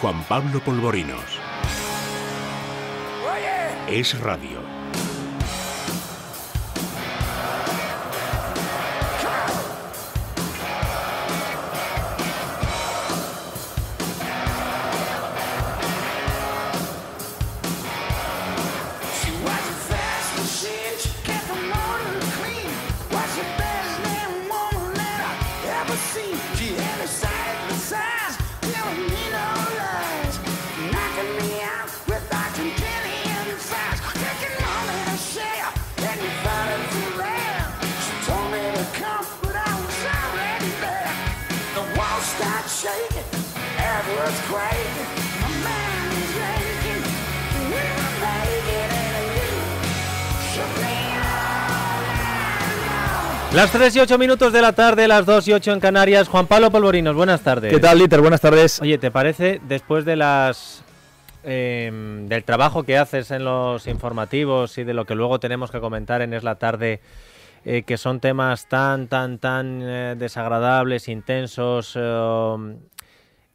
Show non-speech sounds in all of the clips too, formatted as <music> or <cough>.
Juan Pablo Polvorinos. Es radio. Las 3 y 8 minutos de la tarde, las 2 y 8 en Canarias. Juan Pablo Polvorinos, buenas tardes. ¿Qué tal, Liter? Buenas tardes. Oye, ¿te parece, después de las em, del trabajo que haces en los informativos y de lo que luego tenemos que comentar en Es la Tarde, eh, que son temas tan, tan, tan eh, desagradables, intensos... Eh, um,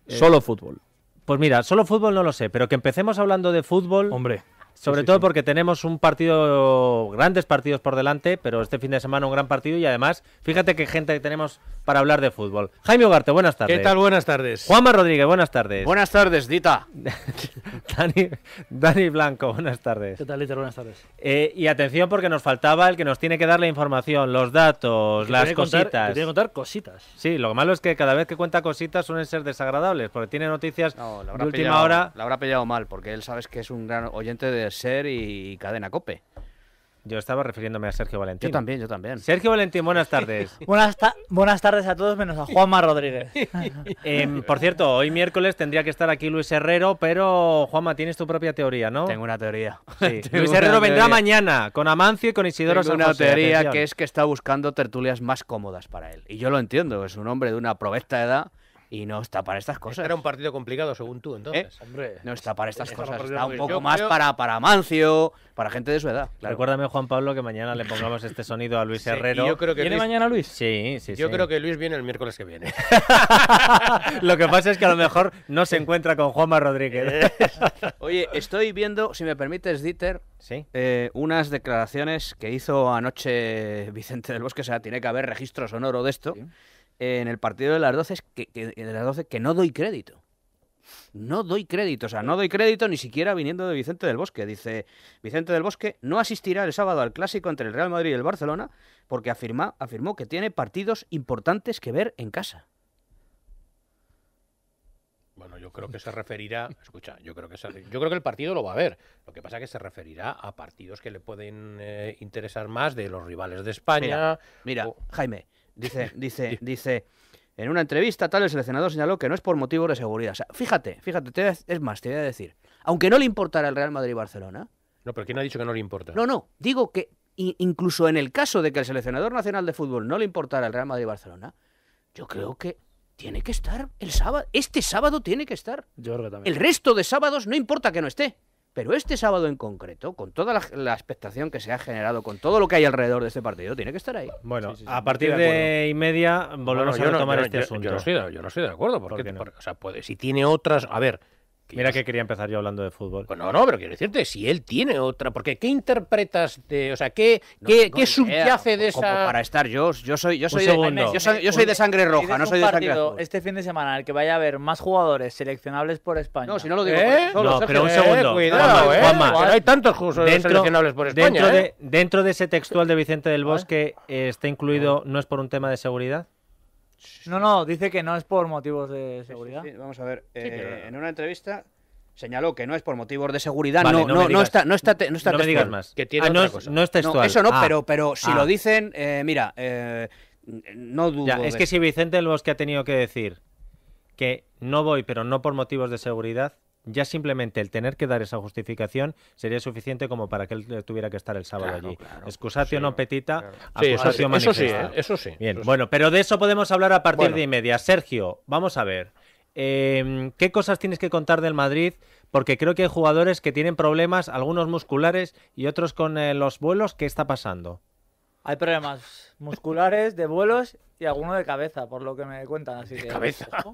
solo fútbol. Pues mira, solo fútbol no lo sé, pero que empecemos hablando de fútbol... Hombre... Sobre todo porque tenemos un partido, grandes partidos por delante, pero este fin de semana un gran partido y además, fíjate qué gente que tenemos para hablar de fútbol. Jaime Ugarte, buenas tardes. ¿Qué tal? Buenas tardes. Juanma Rodríguez, buenas tardes. Buenas tardes, Dita. <laughs> Dani, Dani, Blanco, buenas tardes. ¿Qué tal, Buenas tardes. Eh, y atención porque nos faltaba el que nos tiene que dar la información, los datos, las cositas. tiene que contar cositas. Sí, lo malo es que cada vez que cuenta cositas suelen ser desagradables porque tiene noticias de última hora. La habrá pillado mal porque él sabes que es un gran oyente de ser y Cadena Cope. Yo estaba refiriéndome a Sergio Valentín. Yo también, yo también. Sergio Valentín, buenas <laughs> tardes. buenas, tardes a todos, menos a Juanma Rodríguez. <laughs> Em, por cierto, hoy miércoles tendría que estar aquí Luis Herrero, pero Juanma, tienes tu propia teoría, ¿no? Tengo una teoría. <laughs> Luis Herrero vendrá mañana con Amancio y con Isidoro Tengo una teoría que es que está buscando tertulias más cómodas para él. Y yo lo entiendo, es un hombre de una provecta edad y no está para estas este cosas. era un partido complicado, según tú, ¿Eh? entonces. no está para estas cosas. Está un poco más para, para Mancio, para gente de su edad. Recuérdame, Juan Pablo, que mañana le pongamos este sonido a Luis Herrero. Yo ¿Viene mañana Luis? Sí, sí, Yo creo que Luis viene el miércoles que viene. <laughs> lo que pasa es que a lo mejor no se encuentra con Juanma Rodríguez. <laughs> Oye, estoy viendo, si me permites, Dieter, eh, unas declaraciones que hizo anoche Vicente del Bosque. O sea, tiene que haber registro sonoro de esto en el partido de las 12 que, de las que no doy crédito. No doy crédito, o sea, no doy crédito ni siquiera viniendo de Vicente del Bosque. Dice, Vicente del Bosque no asistirá el sábado al clásico entre el Real Madrid y el Barcelona porque afirma, afirmó que tiene partidos importantes que ver en casa. Bueno, yo creo que se referirá, escucha, yo creo que yo creo que el partido lo va a ver. Lo que pasa es que se referirá a partidos que le pueden eh, interesar más de los rivales de España. Mira, Jaime, Dice, <laughs> dice, dice. En una entrevista, tal, el seleccionador señaló que no es por motivos de seguridad. O sea, fíjate, fíjate, es más, te voy a decir. Aunque no le importara el Real Madrid y Barcelona. No, pero ¿quién ha dicho que no le importa? No, no. Digo que incluso en el caso de que el seleccionador nacional de fútbol no le importara el Real Madrid y Barcelona, yo creo que tiene que estar el sábado. Este sábado tiene que estar. Yo creo también. El resto de sábados no importa que no esté. Pero este sábado en concreto, con toda la, la, expectación que se ha generado, con todo lo que hay alrededor de este partido, tiene que estar ahí. Bueno, a partir de, y media volvemos a tomar este asunto. Yo no, estoy de, acuerdo, porque, puede, si tiene otras, a ver, Mira que quería empezar yo hablando de fútbol. Pues no, no, pero quiero decirte, si él tiene otra, porque ¿qué interpretas de, o sea, qué, qué, qué subyace de esa? para estar yo, yo soy, yo soy, de, yo soy, de sangre roja, no soy de sangre Este fin de semana, el que vaya a haber más jugadores seleccionables por España. No, si no lo digo. ¿Eh? no, pero un segundo. Juanma, ¿eh? hay tantos jugadores seleccionables por España. ¿eh? dentro de ese textual de Vicente del Bosque está incluido, no es por un tema de seguridad. No, no, dice que no es por motivos de seguridad. Vamos a ver, eh, en una entrevista señaló que no es por motivos de seguridad, no, no, está, no está, no digas más. Que tiene ah, no, es, eso no, ah. pero, pero si lo ah. dicen, eh, mira, eh, no dudo. es que si Vicente el Bosque ha tenido que decir que no voy, pero no por motivos de seguridad, ya simplemente el tener que dar esa justificación sería suficiente como para que él eh, tuviera que estar el sábado allí. excusación no petita, eso, sí, eso sí. Bien, bueno, pero de eso podemos hablar a partir de y media. Sergio, vamos a ver. Em, ¿Qué cosas tienes que contar del Madrid? Porque creo que hay jugadores que tienen problemas, algunos musculares y otros con eh, los vuelos. ¿Qué está pasando? Hay problemas musculares, de vuelos y alguno de cabeza, por lo que me cuentan.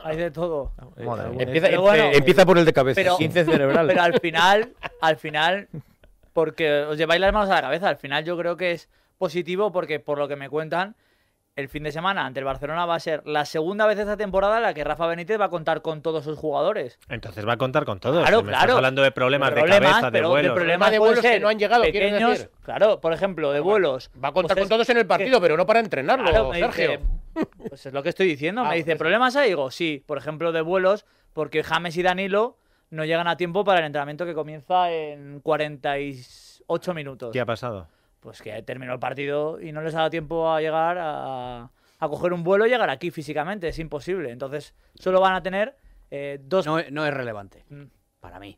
Hay de todo. <laughs> Eh, empieza, por el de cabeza, pero, Pero al final, al final, porque os lleváis las manos a la cabeza, al final yo creo que es positivo porque por lo que me cuentan el fin de semana ante el Barcelona va a ser la segunda vez de esta temporada en la que Rafa Benítez va a contar con todos sus jugadores. Entonces va a contar con todos. Claro, claro. Estás hablando de problemas, de cabeza, de pero vuelos. De problemas de vuelos que no han llegado, decir? Claro, por ejemplo, de vuelos. Va a contar pues con todos en el partido, pero no para entrenarlo, Sergio. <laughs> pues es lo que estoy diciendo. me ah, dice, pues ¿problemas hay? Digo, sí, por ejemplo, de vuelos, porque James y Danilo no llegan a tiempo para el entrenamiento que comienza en 48 minutos. ¿Qué ha pasado? pues que terminó el partido y no les ha dado tiempo a llegar a, coger un vuelo y llegar aquí físicamente. Es imposible. Entonces, solo van a tener eh, dos. No, es relevante. Mm. Para mí.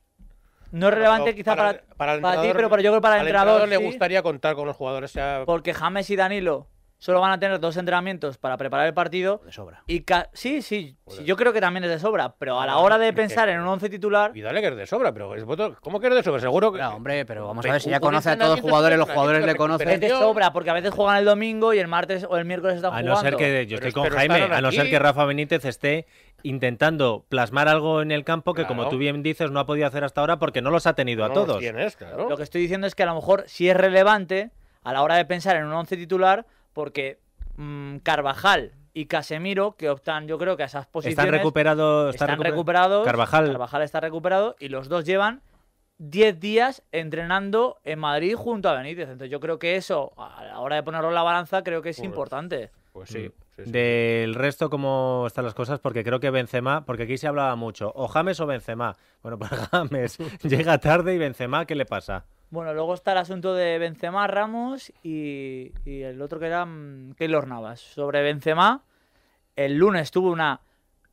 No es relevante quizá para, ti, pero para yo creo que para el entrenador, le gustaría contar con los jugadores. Porque James y Danilo solo van a tener dos entrenamientos para preparar el partido. De sobra. Y sí, sí, yo creo que también es de sobra, pero a la hora de pensar en un once titular... Y dale que es de sobra, pero ¿cómo que es de sobra? Seguro que... No, hombre, pero vamos a ver si ya conoce a todos los jugadores, los jugadores le conocen. Es de sobra, porque a veces juegan el domingo y el martes o el miércoles están jugando. A no ser que, yo estoy con Jaime, a no ser que Rafa Benítez esté intentando plasmar algo en el campo que, como tú bien dices, no ha podido hacer hasta ahora porque no los ha tenido a todos. Lo que estoy diciendo es que a lo mejor si es relevante a la hora de pensar en un once titular porque mm, Carvajal y Casemiro, que optan, yo creo que a esas posiciones. Están recuperados. Carvajal. está recuperado y los dos llevan 10 días entrenando en Madrid junto a Benítez. Entonces yo creo que eso, a la hora de ponerlo en la balanza, creo que es pues, importante. Pues mm. sí. sí. Del resto, ¿cómo están las cosas? Porque creo que Benzema, porque aquí se hablaba mucho, o James o Benzema. Bueno, pues <laughs> James llega tarde y Benzema, ¿qué le pasa? Bueno, luego está el asunto de Benzema, Ramos y, el otro que era mm, Keylor Navas. Sobre Benzema, el lunes tuvo una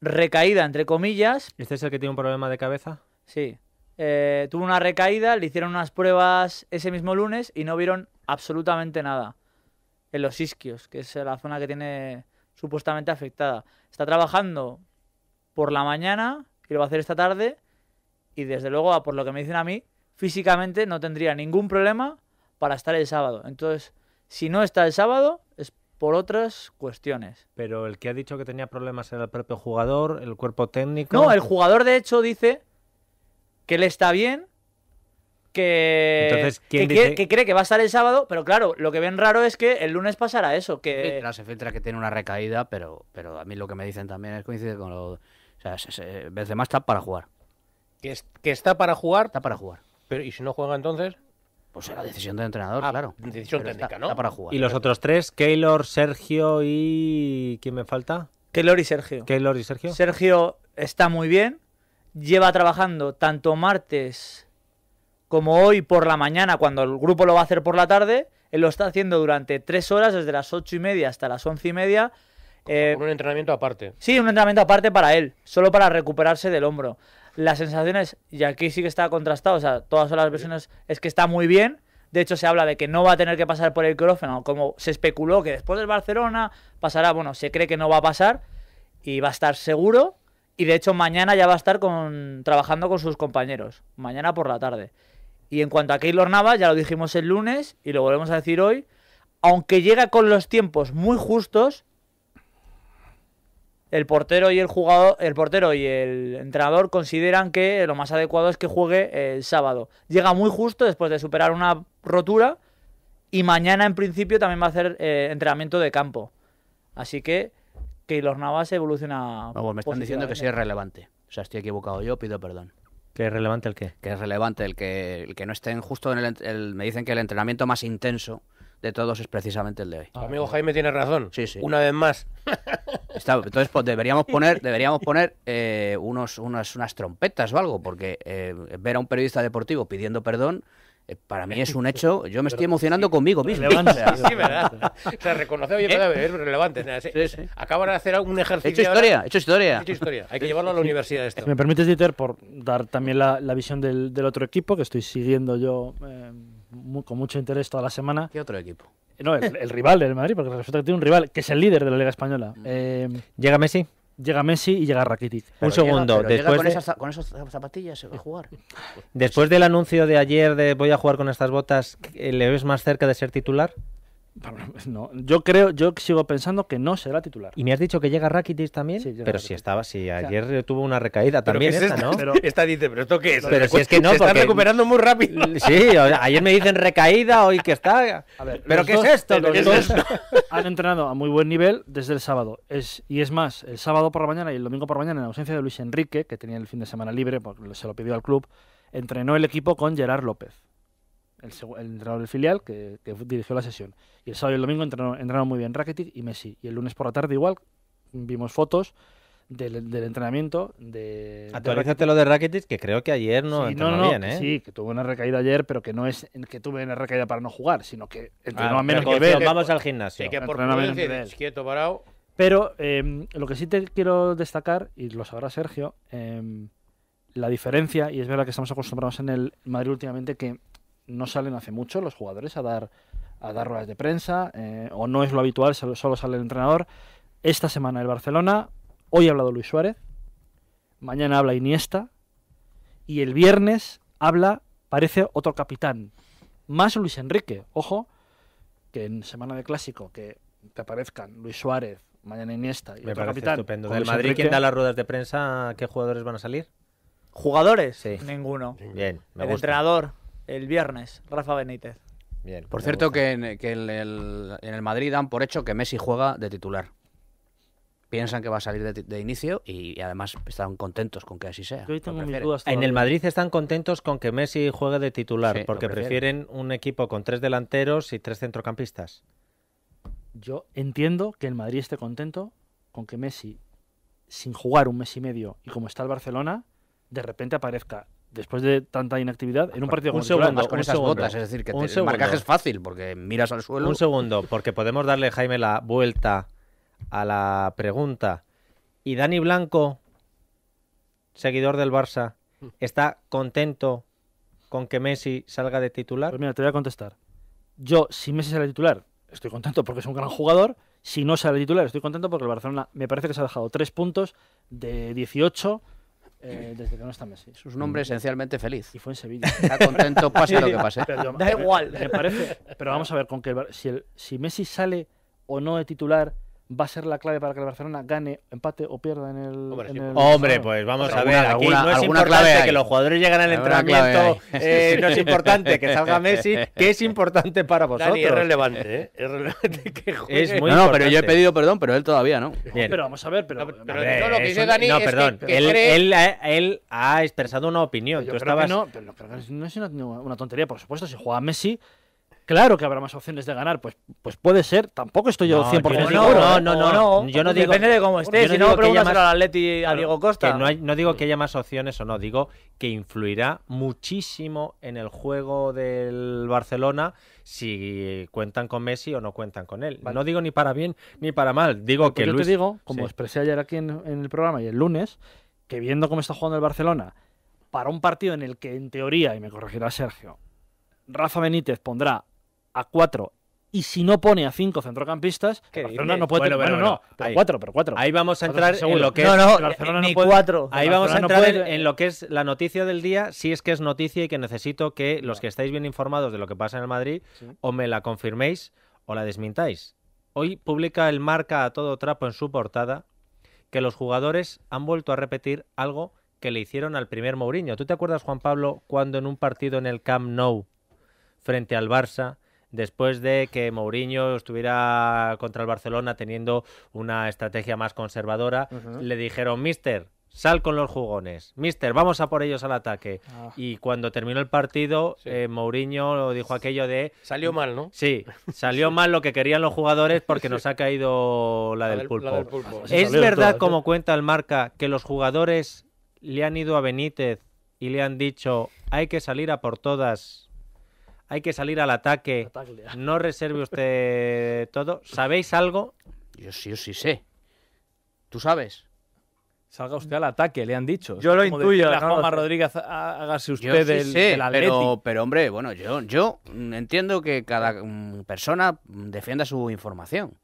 recaída, entre comillas. ¿Este es el que tiene un problema de cabeza? Sí. Eh, tuvo una recaída, le hicieron unas pruebas ese mismo lunes y no vieron absolutamente nada en los isquios, que es la zona que tiene supuestamente afectada. Está trabajando por la mañana y lo va a hacer esta tarde y desde luego, por lo que me dicen a mí, físicamente no tendría ningún problema para estar el sábado. Entonces, si no está el sábado, es por otras cuestiones. Pero el que ha dicho que tenía problemas era el propio jugador, el cuerpo técnico. No, el jugador de hecho dice que le está bien, que, cree que va a estar el sábado, pero claro, lo que ven raro es que el lunes pasará eso. Que... se filtra que tiene una recaída, pero, pero a mí lo que me dicen también es coincide con lo. O sea, Benzema está para jugar. Que, es, que está para jugar. Está para jugar. ¿Y si no juega entonces? Pues la decisión del entrenador, ah, claro. Decisión técnica, ¿no? para jugar. ¿Y los otros tres? Keylor, Sergio y. ¿Quién me falta? Keylor y Sergio. Keylor y Sergio. Sergio está muy bien. Lleva trabajando tanto martes como hoy por la mañana, cuando el grupo lo va a hacer por la tarde. Él lo está haciendo durante tres horas, desde las ocho y media hasta las once y media. Eh, un entrenamiento aparte. Sí, un entrenamiento aparte para él, solo para recuperarse del hombro las sensaciones, y aquí sí que está contrastado, o sea, todas las versiones es que está muy bien. De hecho, se habla de que no va a tener que pasar por el quirófano, como se especuló que después del Barcelona pasará, bueno, se cree que no va a pasar y va a estar seguro. Y de hecho, mañana ya va a estar con, trabajando con sus compañeros, mañana por la tarde. Y en cuanto a Keylor Navas, ya lo dijimos el lunes y lo volvemos a decir hoy, aunque llega con los tiempos muy justos, el portero y el el portero y el entrenador consideran que lo más adecuado es que juegue el sábado. Llega muy justo después de superar una rotura y mañana en principio también va a hacer eh, entrenamiento de campo. Así que que los Navas evoluciona. Vamos, me están diciendo que sí es relevante. O sea, estoy equivocado yo, pido perdón. ¿Que es relevante el qué? Que es relevante el que, el que no estén justo en el, Me dicen que el entrenamiento más intenso de todos es precisamente el de hoy. Amigo Jaime tiene razón. Sí, sí. Una vez más. <laughs> entonces pues, deberíamos poner, deberíamos poner eh, unos, unas, unas trompetas o algo, porque eh, ver a un periodista deportivo pidiendo perdón eh, para mí es un hecho, yo me <laughs> estoy emocionando conmigo mismo. <laughs> O sea, sí, verdad. O sea, oye, es relevante. Acaban de hacer un ejercicio. hecho historia, hecho historia. hecho historia. Hay que llevarlo a la universidad Me permites, Dieter, por dar también la, visión del, otro equipo que estoy siguiendo yo con mucho interés toda la semana. ¿Qué otro equipo? No, el, rival del Madrid, porque resulta que tiene un rival que es el líder de la Liga Española. Mm. Eh, ¿Llega Messi? Llega Messi y llega Rakitic. un segundo. después con, esas, zapatillas se va a jugar. Después del anuncio de ayer de voy a jugar con estas botas, ¿le ves más cerca de ser titular? <laughs> No, yo creo, yo sigo pensando que no será titular. Y me has dicho que llega Rakitic también, pero si estaba, si ayer tuvo una recaída también esta, ¿no? esta dice, pero esto qué es. Pero si es que no, se está recuperando muy rápido. <laughs> Sí, ayer me dicen recaída, hoy que está. pero ¿qué es esto? <laughs> han entrenado a muy buen nivel desde el sábado. Es, y es más, el sábado por la mañana y el domingo por la mañana en ausencia de Luis Enrique, que tenía el fin de semana libre, porque se lo pidió al club, entrenó el equipo con Gerard López el, entrenador del filial, que, dirigió la sesión. Y el sábado y el domingo entrenaron, muy bien Rakitic y Messi. Y el lunes por la tarde igual vimos fotos del, entrenamiento. De, Actualízate lo de Rakitic, que creo que ayer no entrenó bien, ¿eh? Sí, que tuvo una recaída ayer, pero que no es que tuve una recaída para no jugar, sino que entrenó al menos Vamos al gimnasio. quieto, parado. Pero em, lo que sí te quiero destacar, y lo sabrá Sergio, em, la diferencia, y es verdad que estamos acostumbrados en el Madrid últimamente, que no salen hace mucho los jugadores a dar, a dar ruedas de prensa, eh, o no es lo habitual, solo sale el entrenador. Esta semana el Barcelona, hoy ha hablado Luis Suárez, mañana habla Iniesta, y el viernes habla, parece otro capitán, más Luis Enrique, ojo, que en semana de clásico que te aparezcan Luis Suárez, mañana Iniesta y el otro capitán. Estupendo. Del Madrid, ¿quién da las ruedas de prensa? ¿Qué jugadores van a salir? ¿Jugadores? Sí. Ninguno. Bien, El entrenador el viernes, Rafa Benítez. Bien, por cierto, que, en, el, Madrid dan por hecho que Messi juega de titular. Piensan que va a salir de, inicio y, además están contentos con que así sea. en el Madrid están contentos con que Messi juegue de titular porque prefieren un equipo con tres delanteros y tres centrocampistas. Yo entiendo que el Madrid esté contento con que Messi, sin jugar un mes y medio y como está el Barcelona, de repente aparezca después de tanta inactividad, en un partido segundo, con un botas, es decir, que el marcaje es fácil porque miras al suelo. Un segundo, porque podemos darle, Jaime, la vuelta a la pregunta. ¿Y Dani Blanco, seguidor del Barça, está contento con que Messi salga de titular? Pues mira, te voy a contestar. Yo, si Messi sale de titular, estoy contento porque es un gran jugador. Si no sale de titular, estoy contento porque el Barcelona me parece que se ha dejado tres puntos de 18 eh, mm. desde que no está Messi. Es nombres esencialmente feliz. Y fue en Sevilla. Está contento, pase lo que pase. da igual. Me parece, pero vamos a ver, con que si, el, si Messi sale o no de titular va a ser la clave para que el Barcelona gane, empate o pierda en el. Hombre, pues vamos a ver. Aquí no es importante que los jugadores lleguen al entrenamiento. Eh, no es importante que salga Messi, <laughs> que es importante para vosotros. ¿eh? es relevante, <laughs> Es que no, no, pero yo he pedido perdón, pero él todavía no. Pero vamos a ver, pero. No, lo que dice Dani. perdón. él, eh, él, ha expresado una opinión. Tú que no, no es una, una tontería. Por supuesto, si juega Messi, Claro que habrá más opciones de ganar, pues, pues puede ser. Tampoco estoy yo 100% ¿eh? no, No, no, no, Yo no digo, Depende de cómo esté. Si no, al Atleti a Diego Costa. Que no, digo que haya más opciones o no. Digo que influirá muchísimo en el juego del Barcelona si cuentan con Messi o no cuentan con él. No digo ni para bien ni para mal. Digo pues que yo te digo, como expresé ayer aquí en, en el programa y el lunes, que viendo cómo está jugando el Barcelona, para un partido en el que en teoría, y me corregirá Sergio, Rafa Benítez pondrá a cuatro y si no pone a cinco centrocampistas, Barcelona no puede bueno, Bueno, no, cuatro, pero cuatro. Ahí vamos a entrar en lo que es. No, no, no cuatro. Ahí vamos a entrar en, lo que es la noticia del día, si es que es noticia y que necesito que los que estáis bien informados de lo que pasa en el Madrid, o me la confirméis o la desmintáis. Hoy publica el marca a todo trapo en su portada que los jugadores han vuelto a repetir algo que le hicieron al primer Mourinho. ¿Tú te acuerdas, Juan Pablo, cuando en un partido en el Camp Nou, frente al Barça, después de que Mourinho estuviera contra el Barcelona teniendo una estrategia más conservadora, le dijeron, mister, sal con los jugones. Mister, vamos a por ellos al ataque. Ah. Y cuando terminó el partido, eh, Mourinho dijo aquello de... Salió mal, ¿no? Sí, salió mal lo que querían los jugadores porque <laughs> nos ha caído la, del, pulpo. ¿Es verdad, ¿eh? como cuenta el marca, que los jugadores le han ido a Benítez y le han dicho hay que salir a por todas hay que salir al ataque. No reserve usted <laughs> todo. ¿Sabéis algo? Yo sí, yo sí sé. ¿Tú sabes? Salga usted al ataque, le han dicho. Yo lo intuyo. La no, Rodríguez, hágase usted el, pero, pero, hombre, bueno, yo, yo mm, entiendo que cada mm, persona mm, defienda su información.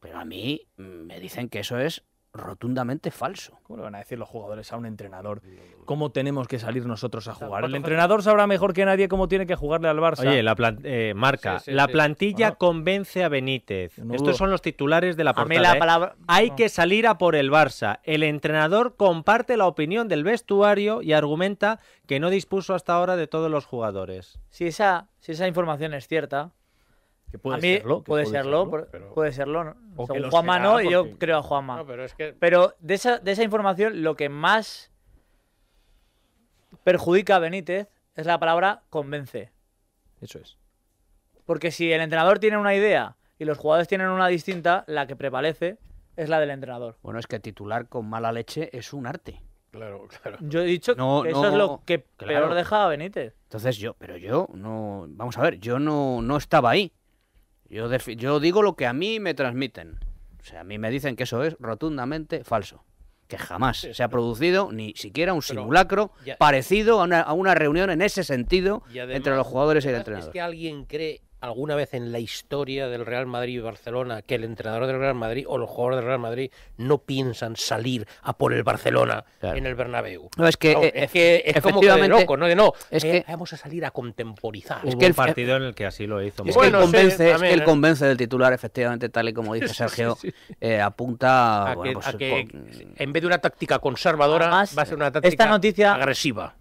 Pero a mí me dicen que eso es rotundamente falso. ¿Cómo le van a decir los jugadores a un entrenador cómo tenemos que salir nosotros a jugar? El entrenador sabrá mejor que nadie cómo tiene que jugarle al Barça. Oye, la eh, marca, la plantilla convence a Benítez. Estos son los titulares de la portada. ¿eh? Hay que salir a por el Barça. El entrenador comparte la opinión del vestuario y argumenta que no dispuso hasta ahora de todos los jugadores. Si esa, si esa información es cierta, puede a mí serlo, puede, serlo, puede serlo. ¿no? Juanma no, yo creo a Juanma. pero, de, esa, de esa información, lo que más perjudica a Benítez es la palabra convence. Eso es. Porque si el entrenador tiene una idea y los jugadores tienen una distinta, la que prevalece es la del entrenador. Bueno, es que titular con mala leche es un arte. Claro, claro. Yo he dicho que eso es lo que peor deja a Benítez. Entonces yo, pero yo no, vamos a ver, yo no estaba ahí. Yo, yo digo lo que a mí me transmiten. O sea, a mí me dicen que eso es rotundamente falso que jamás se ha producido ni siquiera un simulacro parecido a una, reunión en ese sentido entre los jugadores y el entrenador. Es que alguien cree alguna vez en la historia del Real Madrid y Barcelona que el entrenador del Real Madrid o los jugadores del Real Madrid no piensan salir a por el Barcelona en el Bernabéu. No, es que, eh, es, que es como que loco, ¿no? no, es eh, que, vamos a salir a contemporizar. Es el partido en el que así lo hizo. Es convence, ¿eh? convence del titular, efectivamente, tal y como dice <laughs> Sergio, apunta a, que, pues, en vez de una táctica conservadora, va a ser una táctica noticia agresiva.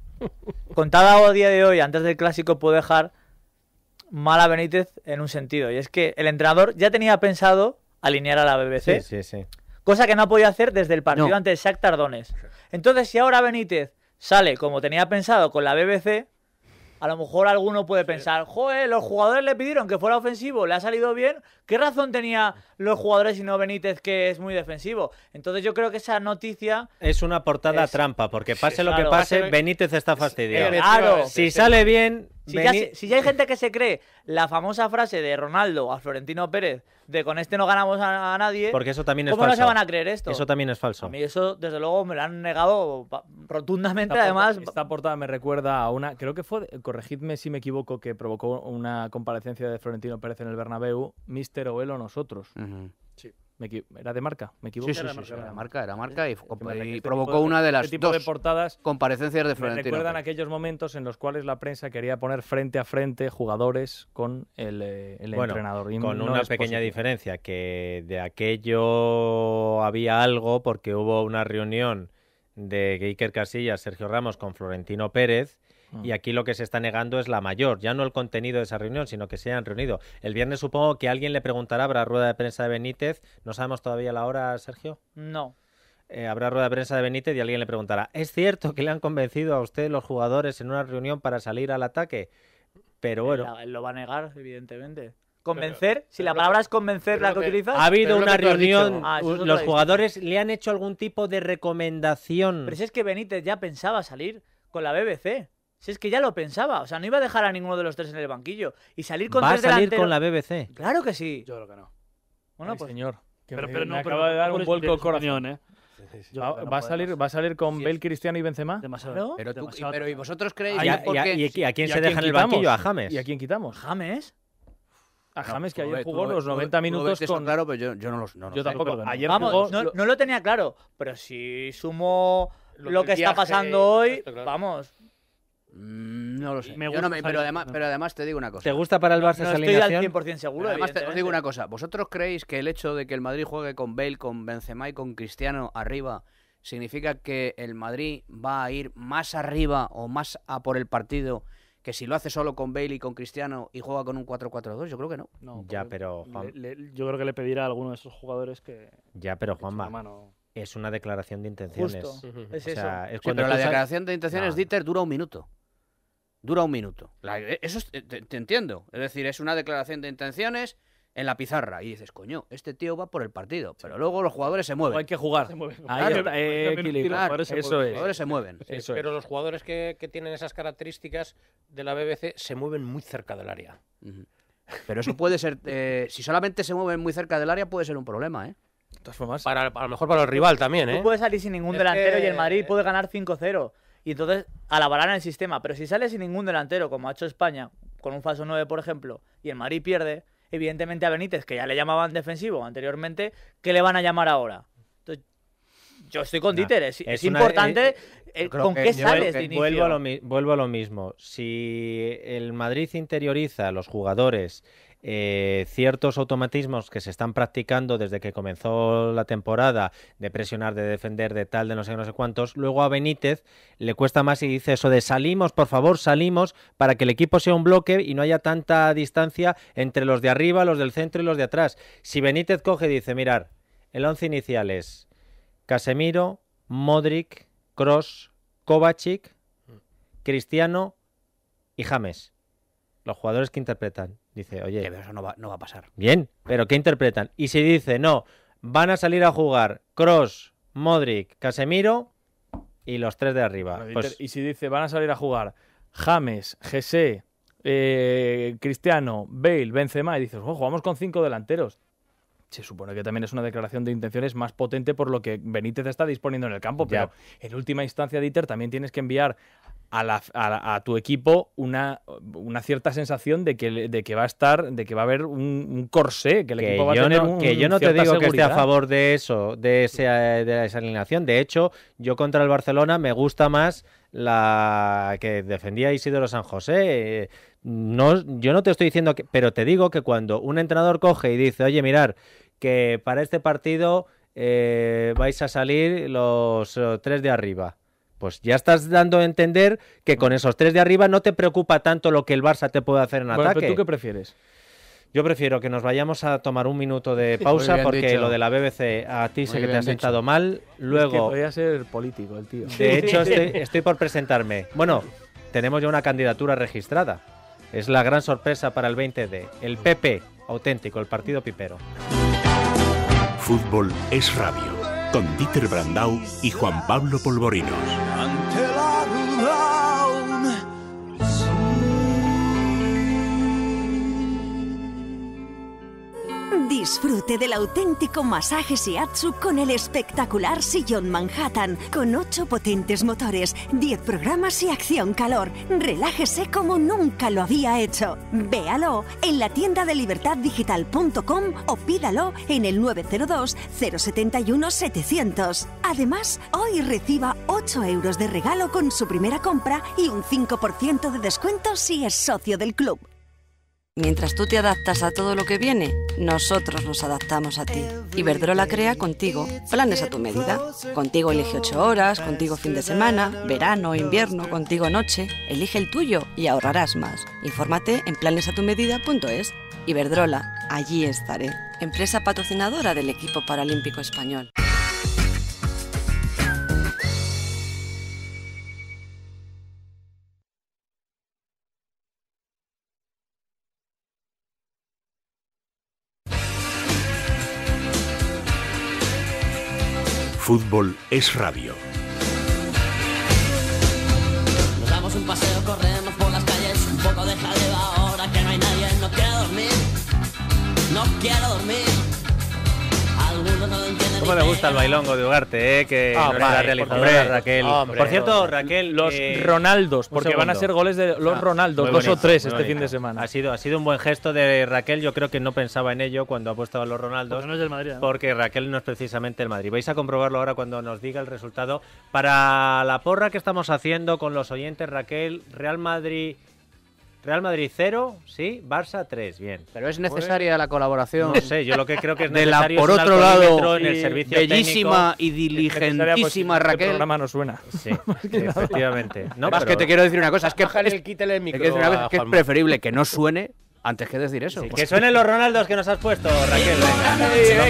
Contada a día de hoy, antes del clásico, puedo dejar Mala Benítez en un sentido, y es que el entrenador ya tenía pensado alinear a la BBC, cosa que no ha podido hacer desde el partido ante el Tardones. Entonces, si ahora Benítez sale como tenía pensado con la BBC, a lo mejor alguno puede pensar, joder, los jugadores le pidieron que fuera ofensivo, le ha salido bien. ¿Qué razón tenía los jugadores y no Benítez que es muy defensivo? Entonces yo creo que esa noticia... Es una portada trampa, porque pase lo que pase, Benítez está fastidiado. Si sale bien, si, ya, hay gente que se cree la famosa frase de Ronaldo a Florentino Pérez de con este no ganamos a, nadie. Porque eso también es ¿cómo falso. ¿Cómo no se van a creer esto? Eso también es falso. A mí eso, desde luego, me lo han negado rotundamente, además. esta portada me recuerda a una. Creo que fue, corregidme si me equivoco, que provocó una comparecencia de Florentino Pérez en el Bernabéu, Mister o nosotros. Sí. ¿Era de marca? ¿Me equivoco? era, marca, era, marca, y, provocó este una de las este dos portadas comparecencias de Florentino. recuerdan aquellos momentos en los cuales la prensa quería poner frente a frente jugadores con el, eh, entrenador. Y con una pequeña diferencia, que de aquello había algo porque hubo una reunión de Iker Casillas, Sergio Ramos con Florentino Pérez Ah. Y aquí lo que se está negando es la mayor, ya no el contenido de esa reunión, sino que se hayan reunido. El viernes supongo que alguien le preguntará, habrá rueda de prensa de Benítez. ¿No sabemos todavía la hora, Sergio? No. Eh, habrá rueda de prensa de Benítez y alguien le preguntará, ¿es cierto que le han convencido a usted los jugadores en una reunión para salir al ataque? Pero bueno. Él lo va a negar, evidentemente. Convencer, si la palabra es convencer la que, utilizas. Ha habido una reunión, ah, los jugadores le han hecho algún tipo de recomendación. Pero es que Benítez ya pensaba salir con la BBC. Si es que ya lo pensaba, o sea, no iba a dejar a ninguno de los tres en el banquillo. Y salir con ¿Va a salir con la BBC? Claro que sí. Yo creo que no. Bueno, pues señor. Pero, me- acaba de dar un vuelco al corazón. ¿eh? Va, a salir, ¿Va a salir con Sí, Cristiano y Benzema? Demasiado. Pero, pero ¿y vosotros creéis? ¿Y y a- quién se deja en el banquillo? ¿A James? ¿Y a quién quitamos? James. A James, que ayer jugó los 90 minutos ves con... Claro, pero yo, yo no los no no Yo tampoco. Ayer jugó... no lo tenía claro, pero si sumo lo, que está pasando hoy, vamos, Mm, no lo sé. pero, además, pero además te digo una cosa. ¿Te gusta para el Barça Estoy al 100% seguro. Además os digo una cosa. ¿Vosotros creéis que el hecho de que el Madrid juegue con Bale, con Benzema y con Cristiano arriba significa que el Madrid va a ir más arriba o más a por el partido que si lo hace solo con Bale y con Cristiano y juega con un 4-4-2? Yo creo que no. ya, pero yo creo que le pedirá a alguno de esos jugadores que... Ya, pero Juan es una declaración de intenciones. es, eso. pero la declaración de intenciones, Dieter, dura un minuto dura un minuto. E, eso te, entiendo. Es decir, es una declaración de intenciones en la pizarra. Y dices, coño, este tío va por el partido. Pero luego los jugadores se mueven. hay que jugar. se mueven. pero los jugadores que, tienen esas características de la BBC se mueven muy cerca del área. Pero eso puede ser. Eh, si solamente se mueven muy cerca del área, puede ser un problema, ¿eh? Para, a lo mejor para el rival también, ¿eh? Tú puedes salir sin ningún delantero y el Madrid puede ganar 5-0 y entonces alabarán el sistema. Pero si sale sin ningún delantero, como ha hecho España, con un falso 9, por ejemplo, y el Madrid pierde, evidentemente a Benítez, que ya le llamaban defensivo anteriormente, ¿qué le van a llamar ahora? yo estoy con Dieter, es, importante eh, eh, con qué sales de este inicio. a, lo, vuelvo a lo mismo. Si el Madrid interioriza a los jugadores eh, ciertos automatismos que se están practicando desde que comenzó la temporada, de presionar, de defender, de tal, de no sé no sé cuántos, luego a Benítez le cuesta más y dice eso de salimos, por favor, salimos, para que el equipo sea un bloque y no haya tanta distancia entre los de arriba, los del centro y los de atrás. Si Benítez coge y dice, mirar, el once inicial es Casemiro, Modric, Cross, Kovacic, mm. Cristiano y James. Los jugadores que interpretan dice, oye, eso no va, a pasar. Bien, pero ¿qué interpretan? Y si dice, no, van a salir a jugar Cross, Modric, Casemiro y los tres de arriba. Pues y si dice, van a salir a jugar James, Jesse, eh, Cristiano, Bale, Benzema, y dices, bueno, jugamos con cinco delanteros. Se supone que también es una declaración de intenciones más potente por lo que Benítez está disponiendo en el campo, pero en última instancia, Dieter, también tienes que enviar a, tu equipo una, una cierta sensación de que, va a estar, de que va a haber un, corsé, que el equipo va a tener Que yo no te digo que esté a favor de eso, de, ese, de esa alineación. De hecho, yo contra el Barcelona me gusta más la que defendía Isidoro San José. No, yo no te estoy diciendo que, pero te digo que cuando un entrenador coge y dice, oye, mirar, que para este partido eh, vais a salir los tres de arriba pues ya estás dando a entender que con esos tres de arriba no te preocupa tanto lo que el Barça te puede hacer en ataque. Pero ¿Tú qué prefieres? Yo prefiero que nos vayamos a tomar un minuto de <laughs> pausa porque lo de la BBC a ti sé que te ha sentado mal. Luego. Es que podría ser político el tío. De hecho, estoy, <laughs> estoy por presentarme. Bueno, tenemos ya una candidatura registrada. Es la gran sorpresa para el 20D. El PP, auténtico, el partido pipero. Fútbol es radio. Con Dieter Brandau y Juan Pablo Polvorinos. Disfrute del auténtico masaje Shiatsu con el espectacular sillón Manhattan, con 8 potentes motores, 10 programas y acción calor. Relájese como nunca lo había hecho. Véalo en la tienda de libertaddigital.com o pídalo en el 902 071 700. Además, hoy reciba 8 euros de regalo con su primera compra y un 5% de descuento si es socio del club. Mientras tú te adaptas a todo lo que viene, nosotros nos adaptamos a ti. Iberdrola crea contigo planes a tu medida. Contigo elige 8 horas, contigo fin de semana, verano, invierno, contigo noche. Elige el tuyo y ahorrarás más. Infórmate en planesatumedida.es. Iberdrola, allí estaré. Empresa patrocinadora del equipo paralímpico español. fútbol es radio. me gusta el bailongo de Ugarte, eh, que ah, la Raquel. por cierto, Raquel, los eh, Ronaldos, porque van a ser goles de los ah, Ronaldos, dos o tres este fin de semana. Ha sido, ha sido un buen gesto de Raquel, yo creo que no pensaba en ello cuando ha puesto a los Ronaldos. no es Madrid, porque Raquel no es precisamente el Madrid. Vais a comprobarlo ahora cuando nos diga el resultado. Para la porra que estamos haciendo con los oyentes, Raquel, Real Madrid Real Madrid 0, sí, Barça 3, bien. Pero es pues necesaria la colaboración. No sé, yo lo que creo que es <laughs> necesario la, por otro lado, en el eh, servicio bellísima y pues, diligentísima este Raquel. El programa no suena. Sí, <laughs> efectivamente. No, es que te quiero decir una cosa, es que Es, que es preferible que no suene antes que decir eso. Que suenen los Ronaldos que nos has puesto, Raquel.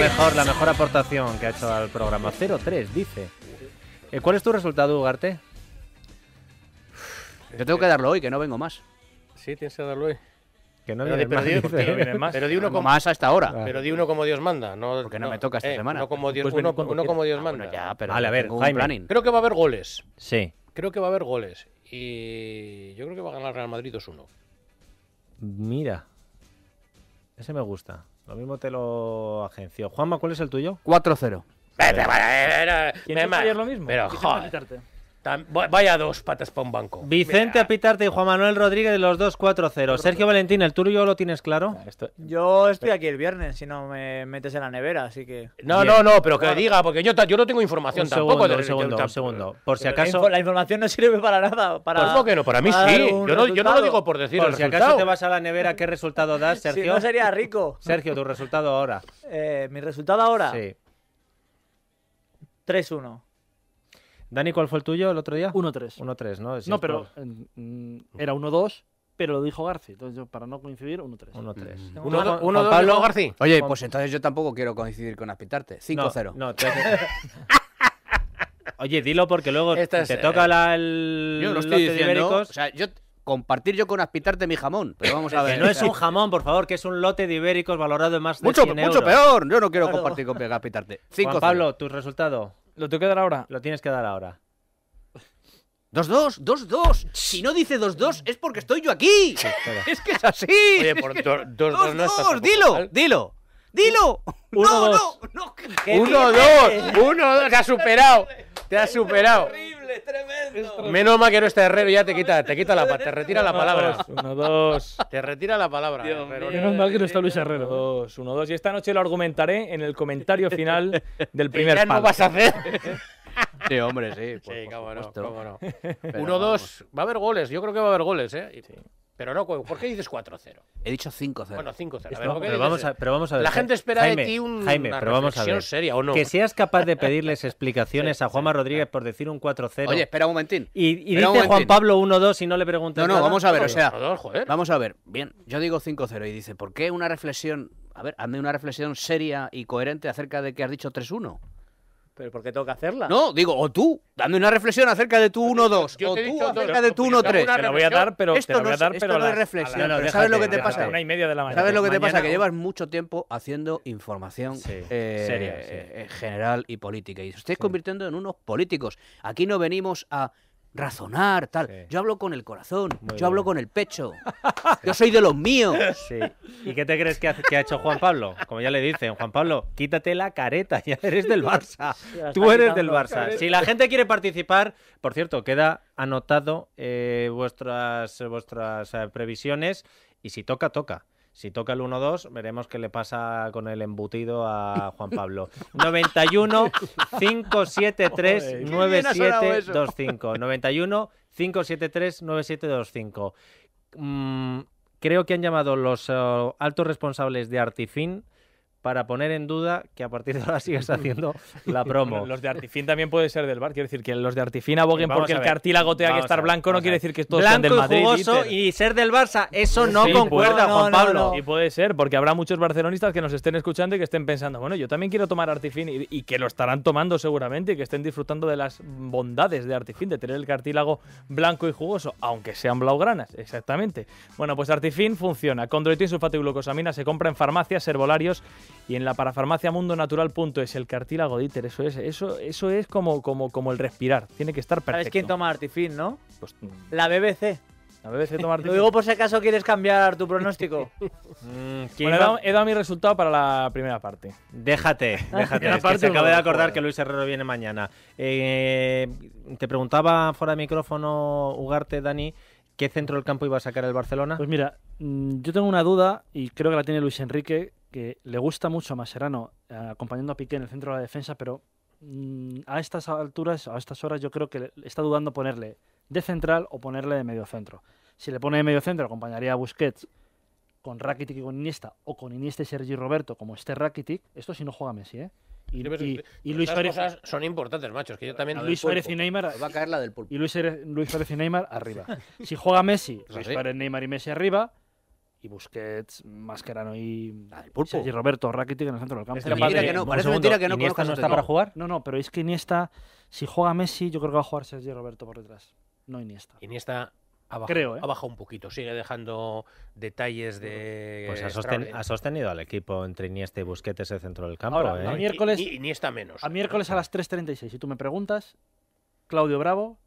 <laughs> mejor, la mejor aportación que ha hecho al programa. 0-3, dice. Eh, ¿Cuál es tu resultado, Ugarte? Yo tengo que darlo hoy, que no vengo más. Sí, tienes a Luis. Que no viene pero, más. di uno como, más hasta ahora. Ah. Pero di uno como Dios manda. No, Porque no, me toca esta eh, semana. No como Dios, uno, como ah, Dios manda. vale, a ver, Creo que va a haber goles. Sí. Creo que va a haber goles. Y yo creo que va a ganar Real Madrid 2-1. Mira. Ese me gusta. Lo mismo te lo agenció. Juanma, ¿cuál es el tuyo? 4-0. Vete, vale. Me lo mismo. Pero, joder. Vaya dos patas para un banco. Vicente Apitarte y Juan Manuel Rodríguez los 2-4-0. Sergio Valentín, ¿el tuyo lo tienes claro? Ah, yo estoy aquí el viernes, si no me metes en la nevera, así que. No, no, no, pero que diga, porque yo, yo no tengo información tampoco. Segundo, segundo, segundo. Por si acaso. La información no sirve para nada. Para, ¿Por pues no? Para mí sí. Yo no, lo digo por decir. Por si acaso te vas a la nevera, ¿qué resultado das, <laughs> Sergio? sería rico. Sergio, tu resultado ahora. Eh, ¿Mi resultado ahora? Sí. 3-1. Dani, ¿cuál fue el tuyo el otro día? 1-3. 1-3, ¿no? no, pero mm, era 1-2 pero lo dijo Garci. Entonces, yo, para no coincidir, 1-3. 1-3. Pablo Garci. Oye, pues entonces yo tampoco quiero coincidir con Aspitarte. 5-0. No, <laughs> Oye, dilo porque luego te toca la, el. Yo Ibéricos. O sea, compartir yo con aspitarte mi jamón. Pero vamos a ver. Que no es un jamón, por favor, que es un lote de ibéricos valorado en más de 100 euros. Mucho peor. Yo no quiero compartir con aspitarte. Juan Pablo, tu resultado. ¿Lo tengo que dar ahora? Lo tienes que dar ahora. 2-2, 2-2. Si no dice 2-2 es porque estoy yo aquí. <laughs> es que es así. Oye, por 2-2 no estás 2-2, dilo. Dilo. Dilo. no, dos. no, no. 1-2, 1-2, te ha superado. Te ha superado. Menos mal que no está Herrero, ya te quita, te quita la <laughs> te retira la palabra. Uno, dos. Te retira la palabra. Menos mal que no está Luis Herrero. uno, dos. Y esta noche lo argumentaré en el comentario final del <laughs> primer ¿Qué no vas a hacer. <laughs> Sí, hombre, sí. sí, cómo no, Uno, dos. Va a haber goles. Yo creo que va a haber goles, ¿eh? Sí. Pero no, ¿por qué dices 4-0? He dicho 5-0. Bueno, 5-0. Pero, vamos a, ver. La gente espera de ti un, Jaime, una pero vamos a ver. seria, ¿o no? Que seas capaz de pedirles <laughs> explicaciones a Juanma Rodríguez por decir un 4-0. Oye, espera un momentín. Y, y dice Juan Pablo 1-2 y no le preguntas No, no, vamos a ver, o sea, vamos a ver. Bien, yo digo 5-0 y dice, ¿por qué una reflexión, a ver, hazme una reflexión seria y coherente acerca de que has dicho 3-1? ¿Pero por qué tengo que hacerla? No, digo, o tú, dando una reflexión acerca de tu 1-2, o tú acerca de tu 1-3. Te la voy a dar, pero esto no, es reflexión. La, ¿Sabes lo que te pasa? Una y media de la mañana. ¿Sabes lo que te pasa? Que llevas mucho tiempo haciendo información eh, seria, eh, general y política. Y os estáis convirtiendo en unos políticos. Aquí no venimos a razonar, tal. Yo hablo con el corazón, yo hablo con el pecho. <laughs> Yo soy de los míos. ¿Y qué te crees que ha, hecho Juan Pablo? Como ya le dicen, Juan Pablo, quítate la careta, ya eres del Barça. Tú eres del Barça. Si la gente quiere participar, por cierto, queda anotado eh, vuestras, vuestras eh, previsiones y si toca, toca. Si toca el 1-2, veremos qué le pasa con el embutido a Juan Pablo. 91 573 9725. 91 573 9725. creo que han llamado los eh, altos responsables de Artifin para poner en duda que a partir de ahora sigas <laughs> haciendo la promo. los de Artifín también puede ser del bar. Quiero decir que los de Artifín aboguen porque el cartílago tenga que estar blanco, no quiere decir que todos sean del Madrid. Jugoso y ser del Barça, eso no concuerda, Juan Pablo. y puede ser, porque habrá muchos barcelonistas que nos estén escuchando y que estén pensando, bueno, yo también quiero tomar Artifín y, que lo estarán tomando seguramente y que estén disfrutando de las bondades de Artifín, de tener el cartílago blanco y jugoso, aunque sean blaugranas, exactamente. Bueno, pues Artifín funciona. Condroitin, sulfato y glucosamina se compra en farmacias, herbolarios y en la parafarmacia es el cartílago díter, eso es, eso, eso es como, como, como el respirar, tiene que estar perfecto. ¿Sabes quién toma Artifin, no? Pues, mm. la BBC. La BBC toma <laughs> Lo digo por si acaso quieres cambiar tu pronóstico. <laughs> Mm, bueno, he dado, mi resultado para la primera parte. Déjate, <laughs> déjate. se acaba de acordar que Luis Herrero viene mañana. Eh, te preguntaba fuera de micrófono, Ugarte, Dani, ¿qué centro del campo iba a sacar el Barcelona? Pues mira, mm, yo tengo una duda y creo que la tiene Luis Enrique que le gusta mucho a Mascherano eh, acompañando a Piqué en el centro de la defensa, pero mm, a estas alturas, a estas horas, yo creo que está dudando ponerle de central o ponerle de medio centro. Si le pone de medio centro, acompañaría a Busquets con Rakitic y con Iniesta, o con Iniesta y Sergi Roberto, como este Rakitic, esto si no juega Messi, ¿eh? Y, y, Luis son importantes, machos, que yo también... Luis Pérez y Neymar... Va a caer la del pulpo. Y Luis, Luis Pérez y Neymar arriba. Si juega Messi, Luis Pérez, Neymar y Messi arriba y Busquets, Mascherano y, y ah, Roberto, Rakitic en el centro del campo. no, parece mentira que no Iniesta no este está para jugar. No, no, pero es que Iniesta, si juega Messi, yo creo que va a jugar Sergi Roberto por detrás, no Iniesta. Iniesta ha bajado, creo, ¿eh? ha bajado un poquito, sigue dejando detalles de... Pues ha, sostenido al equipo entre Iniesta y Busquets el centro del campo. ¿eh? a miércoles, menos. A miércoles a las 3.36, si tú me preguntas, Claudio Bravo,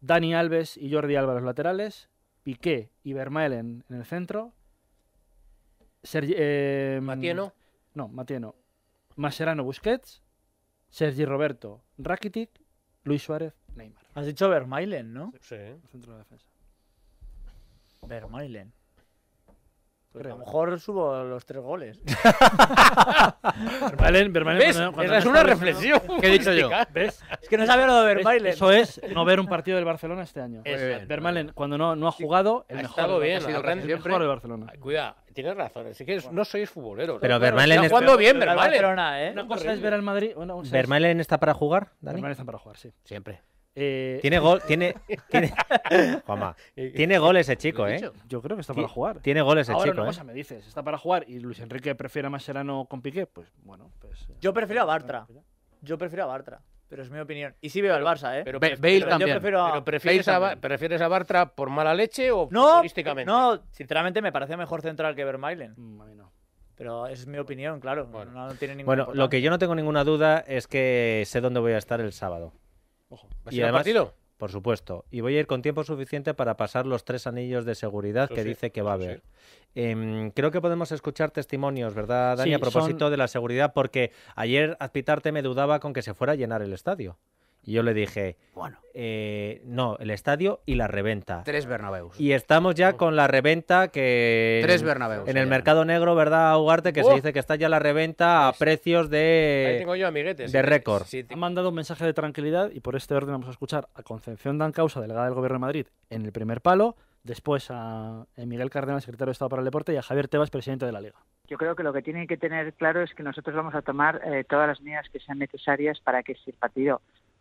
Dani Alves y Jordi Alba los laterales, Piqué y Vermaelen en el centro. Sergi, eh, Matieno. No, Matieno. Mascherano Busquets, Sergi Roberto Rakitic, Luis Suárez Neymar. Has dicho Vermaelen, ¿no? Sí. sí. Centro de defensa. Vermaelen. Pues a lo mejor subo los tres goles. <laughs> Vermaelen, Vermaelen, es una reflexión. ¿Qué he dicho yo? <laughs> ¿Ves? Es que no sabía lo de Vermaelen. Eso es no ver un partido del Barcelona este año. Muy Vermaelen, cuando no, no ha jugado, el mejor, bien, ha sido siempre. mejor de Barcelona. Cuidado. tienes razón. que no sois futboleros. Pero Vermaelen está jugando bien, Vermaelen. ¿eh? Una ver al Madrid. Bueno, está para jugar, Dani? Vermaelen está para jugar, sí. Siempre. Eh, tiene gol, tiene, <laughs> tiene... <laughs> Juanma, tiene ese chico, ¿eh? Yo creo que está para jugar. Tiene goles ese chico. Ahora ¿eh? me dices, está para jugar y Luis Enrique prefiere a serano con Piqué, pues bueno, pues. Eh, yo prefiero a Bartra. Yo prefiero a Bartra. Pero es mi opinión. Y si veo al Barça, ¿eh? Pero, Yo prefiero a... prefieres, a Bartra por mala leche o no, No, sinceramente me parece mejor central que Vermaelen. Mm, pero es mi opinión, claro. no bueno lo que yo no tengo ninguna duda es que sé dónde voy a estar el sábado y a además, Por supuesto. Y voy a ir con tiempo suficiente para pasar los tres anillos de seguridad que dice que va a haber. Em, creo que podemos escuchar testimonios, ¿verdad, Dani? a propósito de la seguridad, porque ayer Azpitarte me dudaba con que se fuera a llenar el estadio. Y yo le dije, bueno, eh, no, el estadio y la reventa. Tres Bernabeus. Y estamos ya con la reventa que... Tres Bernabeus. En el mercado negro, ¿verdad, Ugarte? Que se ¡Oh! dice que está ya la reventa a precios de... Ahí tengo yo amiguetes. De récord. Han mandado un mensaje de tranquilidad y por este orden vamos a escuchar a Concepción Dancausa, delegada del Gobierno de Madrid, en el primer palo, después a eh, Miguel Cardenal, secretario de Estado para el Deporte, y a Javier Tebas, presidente de la Liga. Yo creo que lo que tienen que tener claro es que nosotros vamos a tomar eh, todas las medidas que sean necesarias para que si partido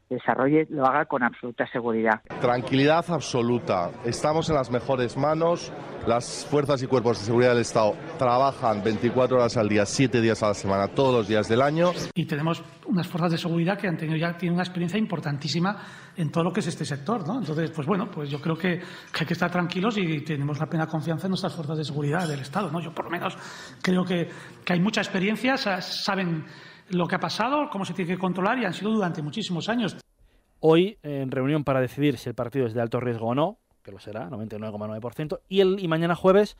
desarrolle lo haga con absoluta seguridad. Tranquilidad absoluta. Estamos en las mejores manos. Las fuerzas y cuerpos de seguridad del Estado trabajan 24 horas al día, 7 días a la semana, todos los días del año. Y tenemos unas fuerzas de seguridad que han tenido ya tienen una experiencia importantísima en todo lo que es este sector, ¿no? Entonces, pues bueno, pues yo creo que, hay que estar tranquilos y tenemos la plena confianza en nuestras fuerzas de seguridad del Estado, ¿no? Yo por lo menos creo que, que hay mucha experiencia, saben lo que ha pasado, cómo se tiene que controlar y han sido durante muchísimos años. Hoy, en reunión para decidir si el partido es de alto riesgo o no, que lo será, 99,9%, y, el, y mañana jueves,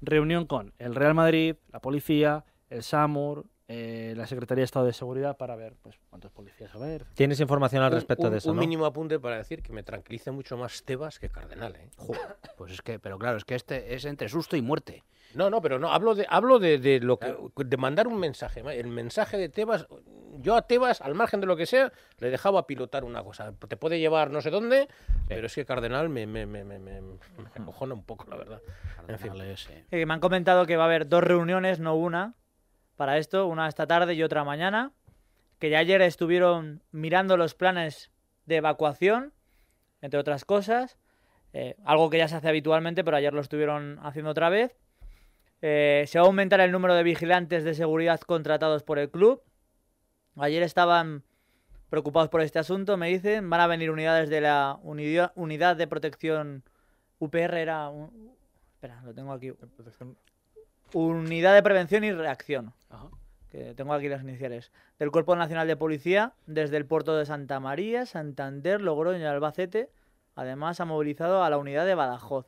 reunión con el Real Madrid, la policía, el SAMUR, eh, la Secretaría de Estado de Seguridad para ver pues, cuántos policías a ver. ¿Tienes información al respecto de eso? Un mínimo apunte para decir que me tranquilice mucho más Tebas que Cardenal. ¿eh? pues es que, pero claro, es que este es entre susto y muerte. No, no, pero no, hablo de, hablo de, lo que, de mandar un mensaje. El mensaje de Tebas, yo a Tebas, al margen de lo que sea, le dejaba pilotar una cosa. Te puede llevar no sé dónde, pero es que Cardenal me, me, me, me, me <laughs> un poco, la verdad. Eh. Eh, me han comentado que va a haber dos reuniones, no una, para esto, una esta tarde y otra mañana, que ya ayer estuvieron mirando los planes de evacuación, entre otras cosas, eh, algo que ya se hace habitualmente, pero ayer lo estuvieron haciendo otra vez. Eh, se va a aumentar el número de vigilantes de seguridad contratados por el club. Ayer estaban preocupados por este asunto, me dicen. Van a venir unidades de la unidad de protección UPR, era... Espera, lo tengo aquí. Unidad de Prevención y Reacción. Que tengo aquí las iniciales. Del Cuerpo Nacional de Policía, desde el puerto de Santa María, Santander, Logroño y Albacete. Además, ha movilizado a la unidad de Badajoz.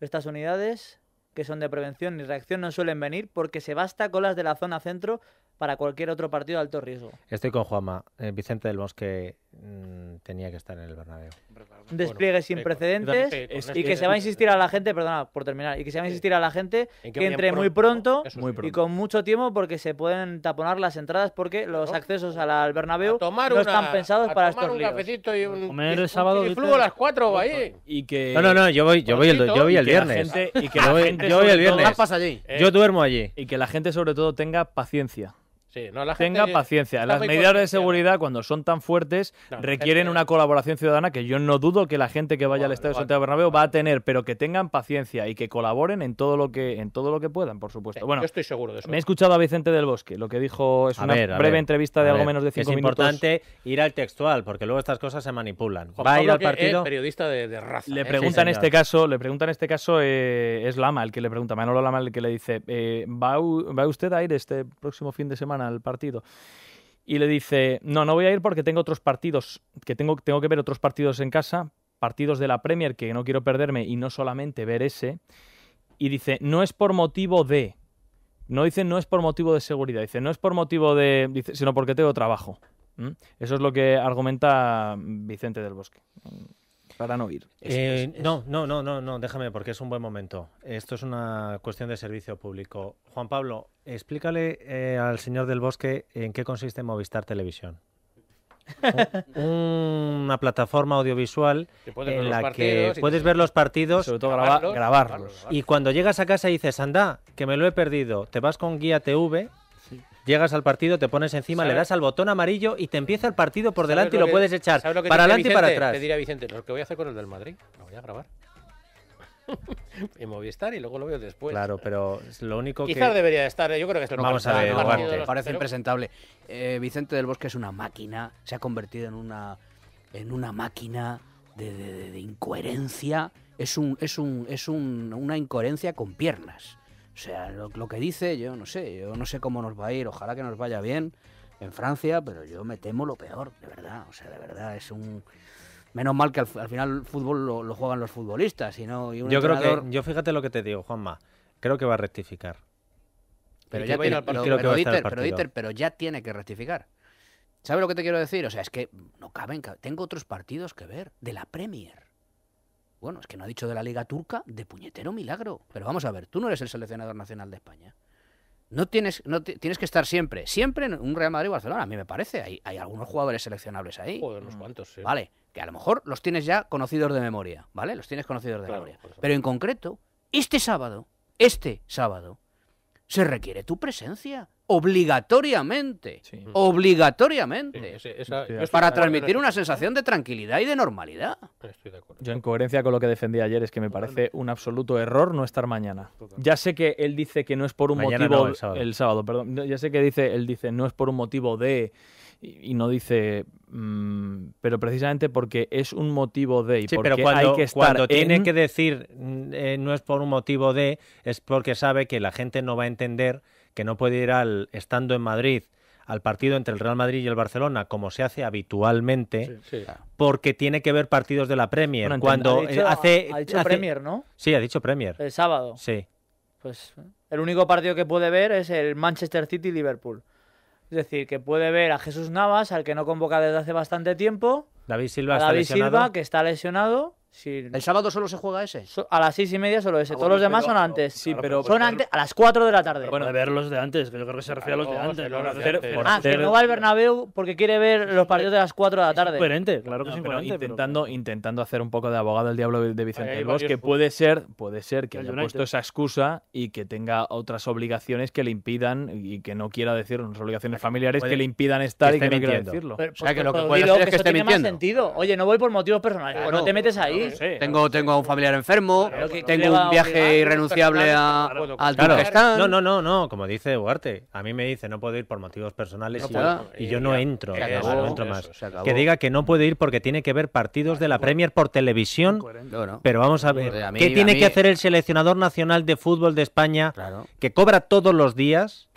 Estas unidades, que son de prevención y reacción, no suelen venir porque se basta con las de la zona centro para cualquier otro partido de alto riesgo. Estoy con Juanma. Eh, Vicente del Bosque mm, tenía que estar en el Bernabéu despliegue sin eh, precedentes y este que se va a ¿eh? insistir a la gente, perdona por terminar, y que se va a insistir a la gente que entre muy pronto, y con mucho tiempo porque se pueden taponar las entradas porque los accesos al Bernabéu no están pensados para estar un cafecito y un comer sábado y a las 4 ahí. Y que No, no, no, yo voy el yo voy el viernes. y que yo voy el viernes. Eh. Yo duermo allí. Y que la gente sobre todo tenga paciencia tenga paciencia. Las medidas de seguridad, cuando son tan fuertes, requieren una colaboración ciudadana que yo no dudo que la gente que vaya al al Estadio Santiago Bernabéu va a tener, pero que tengan paciencia y que colaboren en todo lo que en todo lo que puedan, por supuesto. bueno, estoy seguro de eso. Me he escuchado a Vicente del Bosque, lo que dijo es una breve entrevista de algo menos de cinco minutos. Es importante ir al textual, porque luego estas cosas se manipulan. va a ir al eh, partido. periodista de, raza. Eh. Este le pregunta en este caso, le eh, preguntan este caso es Lama el que le pregunta, Manolo Lama el que le dice, ¿va, ¿va usted a ir este próximo fin de semana? al partido. Y le dice, no, no voy a ir porque tengo otros partidos, que tengo, tengo que ver otros partidos en casa, partidos de la Premier que no quiero perderme y no solamente ver ese. Y dice, no es por motivo de... No dice no es por motivo de seguridad, dice no es por motivo de... sino porque tengo trabajo. Eso es lo que argumenta Vicente del Bosque no eh, no, no, no, no, déjame, porque es un buen momento. Esto es una cuestión de servicio público. Juan Pablo, explícale eh, al señor del Bosque en qué consiste Movistar Televisión. <laughs> una plataforma audiovisual en la que puedes ver los partidos, grabarlos, grabarlos, Y cuando llegas a casa y dices, anda, que me lo he perdido, te vas con Guía TV llegas al partido, te pones encima, le das al botón amarillo y te empieza el partido por delante y lo, puedes echar para adelante y para atrás. Le Vicente, lo que voy a hacer con el del Madrid, lo voy a grabar. a <laughs> estar y luego lo veo después. Claro, pero es lo único que. Quizás debería estar, ¿eh? yo creo que es lo Vamos parece impresentable. Eh, Vicente del Bosque es una máquina, se ha convertido en una, en una máquina de, de incoherencia. Es, un, es, un, es un, una incoherencia con piernas. O sea, lo, que dice, yo no sé, yo no sé cómo nos va a ir, ojalá que nos vaya bien en Francia, pero yo me temo lo peor, de verdad, o sea, de verdad, es un... Menos mal que al, final el fútbol lo, juegan los futbolistas, y yo creo que, yo fíjate lo que te digo, Juanma, creo que va a rectificar. Pero, ya tiene, pero ya tiene que rectificar. ¿Sabes lo que te quiero decir? O sea, es que no caben, tengo otros partidos que ver de la Premier. Bueno, es que no ha dicho de la Liga Turca de puñetero milagro. Pero vamos a ver, tú no eres el seleccionador nacional de España. No tienes, no tienes que estar siempre, siempre en un Real Madrid Barcelona, a mí me parece. Hay, hay algunos jugadores seleccionables ahí. Joder, unos cuantos, sí. Vale, que a lo mejor los tienes ya conocidos de memoria, ¿vale? Los tienes conocidos de memoria. Pero en concreto, este sábado, este sábado, se requiere tu presencia obligatoriamente. Obligatoriamente. es para transmitir eh. una sensación de tranquilidad y de normalidad. Estoy de acuerdo. Yo, en coherencia con lo que defendí ayer, es que me parece un absoluto error no estar mañana. Ya sé que él dice que no es por un motivo. el, sábado. perdón. Ya sé que dice, él dice no es por un motivo de. Y, no dice. Mm, pero precisamente porque es un motivo de. Y porque pero cuando, que tiene que decir mm, eh, no es por un motivo de, es porque sabe que la gente no va a entender que no puede ir al, estando en Madrid, al partido entre el Real Madrid y el Barcelona, como se hace habitualmente, porque tiene que ver partidos de la Premier. cuando hace, Premier, ¿no? Sí, ha dicho Premier. El sábado. Sí. Pues el único partido que puede ver es el Manchester City-Liverpool. Es decir, que puede ver a Jesús Navas, al que no convoca desde hace bastante tiempo. David Silva, Silva, que está lesionado. ¿El sábado solo se juega ese? a las seis y media solo ese. Ah, Todos los demás son antes. Sí, pero. Son antes, a las cuatro de la tarde. Bueno, de ver los de antes, que yo creo que se refiere a los de antes. ah, que no va al Bernabéu porque quiere ver los partidos de las cuatro de la tarde. Es claro que es pero Intentando, intentando hacer un poco de abogado del diablo de Vicente Y que puede ser, puede ser que haya puesto esa excusa y que tenga otras obligaciones que le impidan y que no quiera decir, unas obligaciones familiares que le impidan estar y que no quiera decirlo. O sea, pues, que lo que puede hacer es que esté mintiendo. sentido. Oye, no voy por motivos personales. No te metes ahí tengo, tengo a un familiar enfermo, tengo un viaje irrenunciable a, al No, no, no, no, como dice Duarte, a mí me dice no puedo ir por motivos personales y, yo no entro, que diga que no puede ir porque tiene que ver partidos de la Premier por televisión, pero vamos a ver, ¿qué tiene que hacer el seleccionador nacional de fútbol de España que cobra todos los días?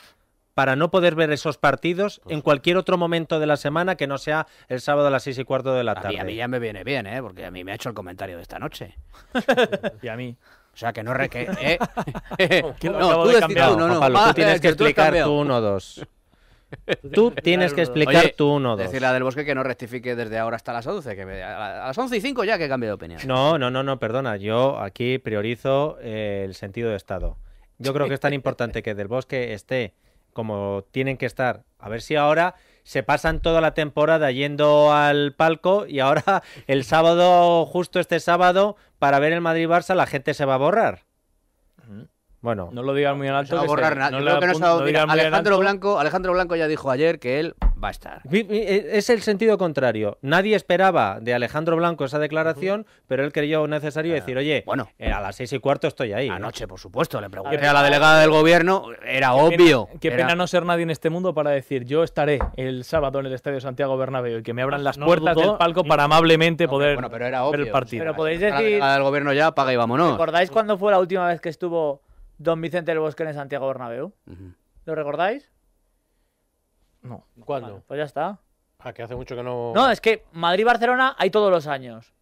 para no poder ver esos partidos pues en cualquier otro momento de la semana que no sea el sábado a las seis y cuarto de la tarde. a mí ya me viene bien, ¿eh? porque a mí me ha hecho el comentario de esta noche. <laughs> y a mí. O sea, que no reque... ¿eh? <laughs> <laughs> no, tú tienes que explicar tú uno dos. Tú tienes que explicar tu 1 dos. Decir la del bosque que no rectifique desde ahora hasta las 11, que a las 11 y 5 ya que cambie de opinión. No, no, no, no, perdona. Yo aquí priorizo eh, el sentido de Estado. Yo creo que es tan importante que del bosque esté como tienen que estar. A ver si ahora se pasan toda la temporada yendo al palco y ahora <laughs> el sábado, justo este sábado, para ver el Madrid-Barça, la gente se va a borrar. Mm. Bueno, no lo digas muy en alto. No borrar Alejandro, Blanco, Alejandro Blanco ya dijo ayer que él va a estar. E, es el sentido contrario. Nadie esperaba de Alejandro Blanco esa declaración, pero él creyó necesario ah, decir, oye, bueno, a las seis y cuarto estoy ahí. Anoche, por supuesto, le pregunté a, la delegada del gobierno, era obvio. qué pena no ser nadie en este mundo para decir, yo estaré el sábado en el Estadio Santiago Bernabéu y que me abran las puertas del palco para amablemente poder pero era ver el partido. Pero podéis decir... La delegada del gobierno ya, paga y vámonos. ¿Recordáis cuándo fue la última vez que estuvo Don Vicente del Bosque en Santiago Bernabéu. ¿Lo recordáis? No. ¿Cuándo? pues ya está. Ah, que hace mucho que no. No, es que Madrid-Barcelona hay todos los años.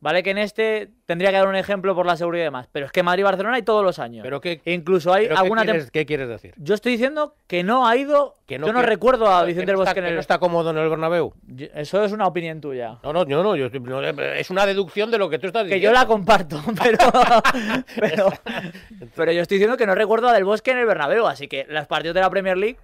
Vale que en este tendría que dar un ejemplo por la seguridad y demás, pero es que Madrid Barcelona hay todos los años. Pero que incluso hay alguna qué quieres, decir? Yo estoy diciendo que no ha ido, yo no recuerdo a Vicente del Bosque en el no está cómodo en el Bernabéu. eso es una opinión tuya. No, no, yo no, eh, es una deducción de lo que tú estás diciendo. Que yo la comparto, <laughs> <laughs> pero pero, yo estoy diciendo que no recuerdo a del Bosque en el Bernabéu, así que las partidos de la Premier League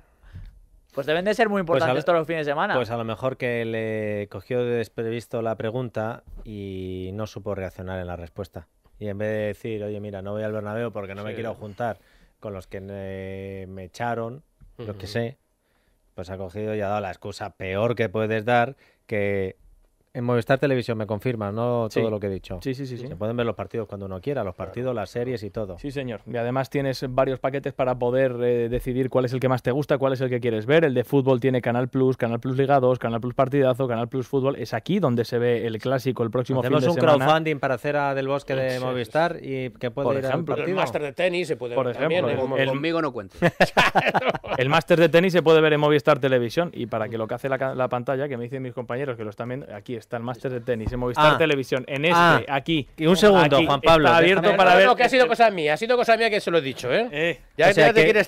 pues deben de ser muy pues importantes todos los fines de semana. Pues a lo mejor que le cogió de desprevisto la pregunta y no supo reaccionar en la respuesta. Y en vez de decir, oye, mira, no voy al Bernabéu porque no me quiero juntar con los que me, echaron, lo que sé, pues ha cogido y ha dado la excusa peor que puedes dar, que en Movistar Televisión me confirma, ¿no? Todo lo que he dicho. Sí, sí, sí, Se pueden ver los partidos cuando uno quiera, los partidos, las series y todo. Sí, señor. Y además tienes varios paquetes para poder eh, decidir cuál es el que más te gusta, cuál es el que quieres ver. El de fútbol tiene Canal Plus, Canal Plus Liga 2, Canal Plus Partidazo, Canal Plus Fútbol. Es aquí donde se ve el clásico el próximo fin de semana. un crowdfunding para hacer a Del Bosque de Movistar y que puede ir ejemplo, partido. El máster de tenis se puede ver también. ¿eh? El, conmigo no cuento. <laughs> el máster de tenis se puede ver en Movistar Televisión y para que lo que hace la, pantalla, que me dicen mis compañeros que lo están viendo, aquí es está el máster de tenis en Movistar ah. Televisión, en ah. este, aquí. Y un segundo, Juan Pablo. Está abierto para ver. que ha sido cosa mía, ha sido cosa mía que se lo he dicho, ¿eh? eh.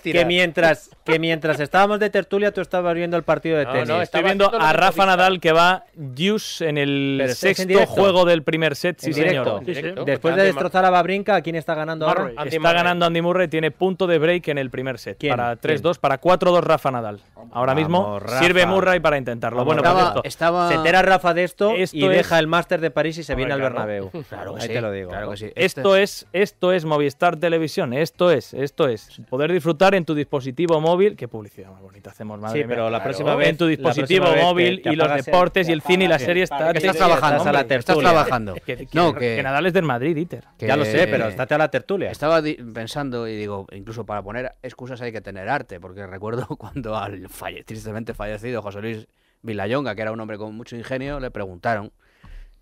que, mientras, que mientras estábamos de tertulia, tú estabas viendo el partido de tenis. No, estoy viendo a Rafa Nadal que va Deuce en el sexto juego del primer set, sí, señor. Después de destrozar a Babrinka, ¿a quién está ganando ahora? está ganando Andy Murray, tiene punto de break en el primer set. Para 3-2, para 4-2 Rafa Nadal. Ahora mismo sirve Murray para intentarlo. bueno, pues estaba, estaba... se entera Rafa de esto y deja el máster de París y se viene al Bernabéu. Claro que Ahí te lo digo. Este esto es... esto es Movistar Televisión, esto es, esto es poder disfrutar en tu dispositivo móvil, qué publicidad más bonita hacemos, madre Sí, pero la próxima vez en tu dispositivo móvil y los deportes y el cine y la serie está que estás trabajando, estás trabajando. Que, Nadal es del Madrid, Iter. Ya lo sé, pero eh, estate a la tertulia. Estaba pensando y digo, incluso para poner excusas hay que tener arte, porque recuerdo <laughs> cuando al falle, tristemente fallecido José Luis Vilayonga, que era un hombre con mucho ingenio, le preguntaron,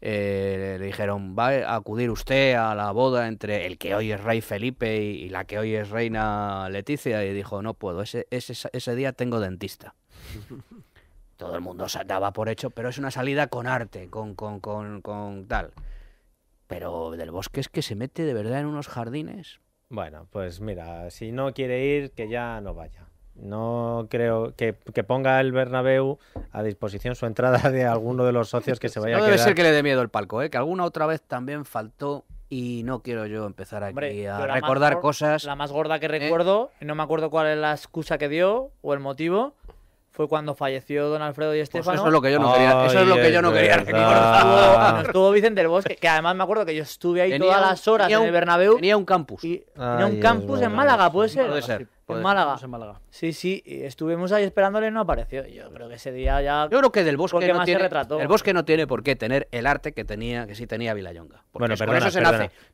eh, le dijeron, ¿va a acudir usted a la boda entre el que hoy es rey Felipe y, la que hoy es reina Leticia? Y dijo, no puedo, ese, ese, día tengo dentista. <laughs> Todo el mundo se daba por hecho, pero es una salida con arte, con, con, con, con tal. Pero del bosque es que se mete de verdad en unos jardines. Bueno, pues mira, si no quiere ir, que ya no vaya. No creo que, que, ponga el Bernabéu a disposición su entrada de alguno de los socios que se vaya a quedar. debe ser que le dé miedo el palco, ¿eh? que alguna otra vez también faltó y no quiero yo empezar aquí a recordar cosas. La más gorda que ¿eh? recuerdo, no me acuerdo cuál es la excusa que dio o el motivo, fue cuando falleció don Alfredo y Estefano. Pues eso es lo que yo no quería, eso es lo que yo no quería Estuvo, Vicente del Bosque, que además me acuerdo que yo estuve ahí todas las horas en el Bernabéu. Tenía un campus. tenía un campus en Málaga, Puede ser en Málaga. Pues en Málaga. Sí, sí, estuvimos ahí esperándole y no apareció. Yo creo que ese día ya. Yo creo que del bosque no tiene, el bosque no tiene por qué tener el arte que tenía, que sí tenía Vilayonga. Bueno, perdona, eso se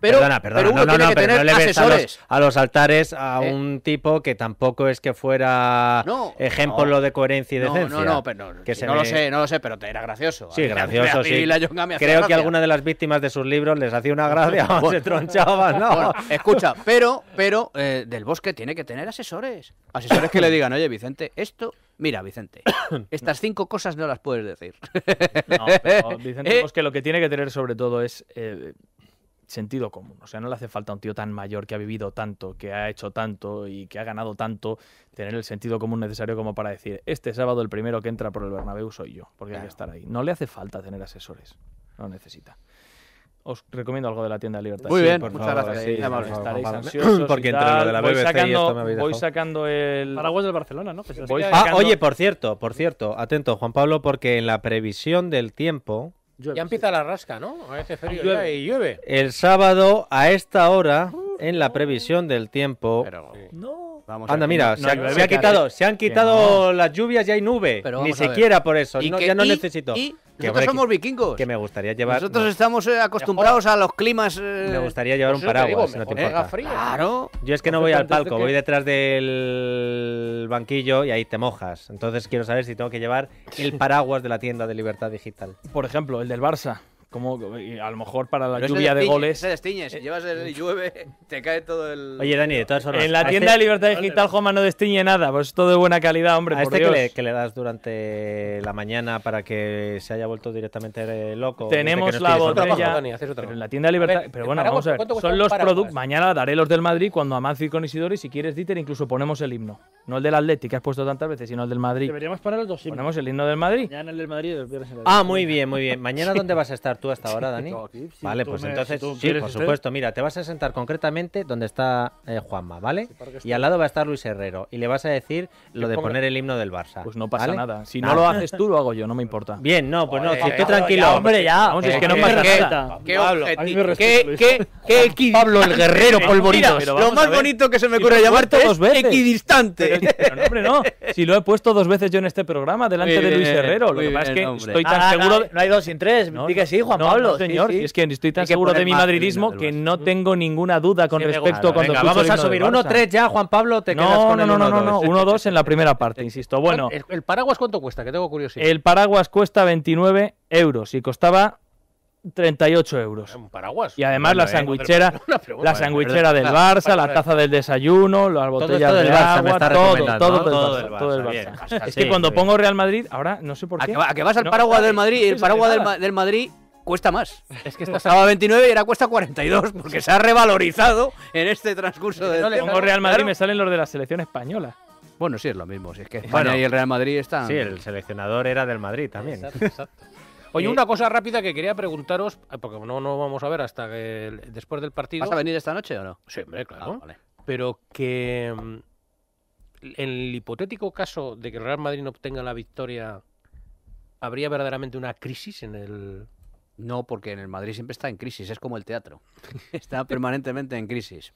perdona, Pero, pero uno no, tiene que tener asesores. A los, altares a eh. un tipo que tampoco es que fuera ejemplo de coherencia y decencia. No, no, pero no, lo sé, no lo sé, pero te era gracioso. Sí, gracioso, sí. creo que alguna de las víctimas de sus libros les hacía una gracia <laughs> o se tronchaban, ¿no? escucha, pero, pero eh, del bosque tiene que tener asesores asesores. Asesores que le <coughs> digan, oye, Vicente, esto, mira, Vicente, <coughs> estas cinco cosas no las puedes decir. No, pero <laughs> Vicente, eh. que lo que tiene que tener sobre todo es eh, sentido común. O sea, no le hace falta a un tío tan mayor que ha vivido tanto, que ha hecho tanto y que ha ganado tanto, tener el sentido común necesario como para decir, este sábado el primero que entra por el Bernabéu soy yo, porque hay que estar ahí. No le hace falta tener asesores, no necesita os recomiendo algo de la tienda de Libertad. Muy bien, muchas gracias. por estaréis ansiosos <clears throat> Porque entre lo de la BBC voy sacando, y esto me habéis Voy sacando el... Paraguas del Barcelona, ¿no? Ah, oye, por cierto, por cierto, atento, Juan Pablo, porque en la previsión del tiempo... Ya empieza la rasca, ¿no? A veces frío llueve. y llueve. El sábado, a esta hora... Uh en la previsión del tiempo. No. Vamos Anda, mira, se, quitado, se han quitado las lluvias y hay nube. Ni siquiera por eso, ya no necesito. Y... Nosotros somos vikingos. Que me gustaría llevar. Nosotros estamos eh, acostumbrados a los climas. Eh, me gustaría llevar un paraguas, no te importa. Frío. Claro. Yo es que no voy al palco, voy detrás del banquillo y ahí te mojas. Entonces quiero saber si tengo que llevar el paraguas de la tienda de Libertad Digital. Por ejemplo, el del Barça. Como, a lo mejor para la lluvia de, goles. Se destiñes, si llevas el llueve, te cae todo el. Oye, Dani, de todas En la tienda este- de Libertad Digital, Joma no destiñe nada, pues todo de buena calidad, hombre. A este Que, le, das durante la mañana para que se haya vuelto directamente loco. Tenemos la botella. Pero en la tienda de Libertad. Pero bueno, vamos a ver. Son los productos. Mañana daré los del Madrid cuando Amancio y con Isidori. Si quieres, Dieter, incluso ponemos el himno. No el del Atleti, que has puesto tantas veces, sino el del Madrid. Deberíamos poner los dos himnos. Ponemos el himno del Madrid. Mañana el del Madrid. El del ah, muy bien, muy bien. ¿Mañana <laughs> dónde vas a estar? tú hasta ahora, Dani? vale, pues entonces, sí, por supuesto. Mira, te vas a sentar concretamente donde está eh, Juanma, ¿vale? y al lado va a estar Luis Herrero. Y le vas a decir lo de poner el himno del Barça. Pues no pasa nada. Si no lo haces tú, lo hago yo, no me importa. <laughs> Bien, no, pues no. tranquilo. hombre, ya. es que no pasa ¿Qué, qué, qué, qué Pablo el Guerrero polvoritos. Lo más bonito que se me ocurre llamarte es equidistante. Pero hombre, no. Si lo he puesto dos veces yo en este programa, delante de Luis Herrero. Lo que pasa es que estoy ah, tan seguro. No hay dos sin tres. Dí que sí, no, Pablo. señor, es que estoy tan seguro de mi madridismo que no tengo ninguna duda con respecto a cuando Venga, vamos a subir 1-3 ya, Juan Pablo, te no, quedas con no, el No, no, no, 1-2 en la primera parte, <laughs> insisto. Bueno, ¿El, paraguas cuánto cuesta? Que tengo curiosidad. El paraguas cuesta 29 euros y costaba 38 euros. Un paraguas. Y además la eh, sandwichera, <laughs> la eh, sandwichera del Barça, la taza del desayuno, las botellas de agua, todo, todo, todo, del Barça. Todo el Barça. es que cuando pongo Real Madrid, ahora no sé por qué. A que, vas al paraguas del Madrid, el paraguas del, del, Madrid cuesta más. Es que estaba a 29 y ahora cuesta 42 porque se ha revalorizado en este transcurso de... No Real Madrid, me salen los de la selección española. Bueno, sí es lo mismo, es que España y el Real Madrid están... Sí, el seleccionador era del Madrid también. Exacto, <laughs> Oye, eh, una cosa rápida que quería preguntaros, eh, porque no, no vamos a ver hasta que después del partido. ¿Vas a venir esta noche o no? Sí, hombre, claro. Ah, vale. Pero que mm, en el hipotético caso de que el Real Madrid no obtenga la victoria, ¿habría verdaderamente una crisis en el no, porque en el Madrid siempre está en crisis, es como el teatro, <laughs> está permanentemente en crisis.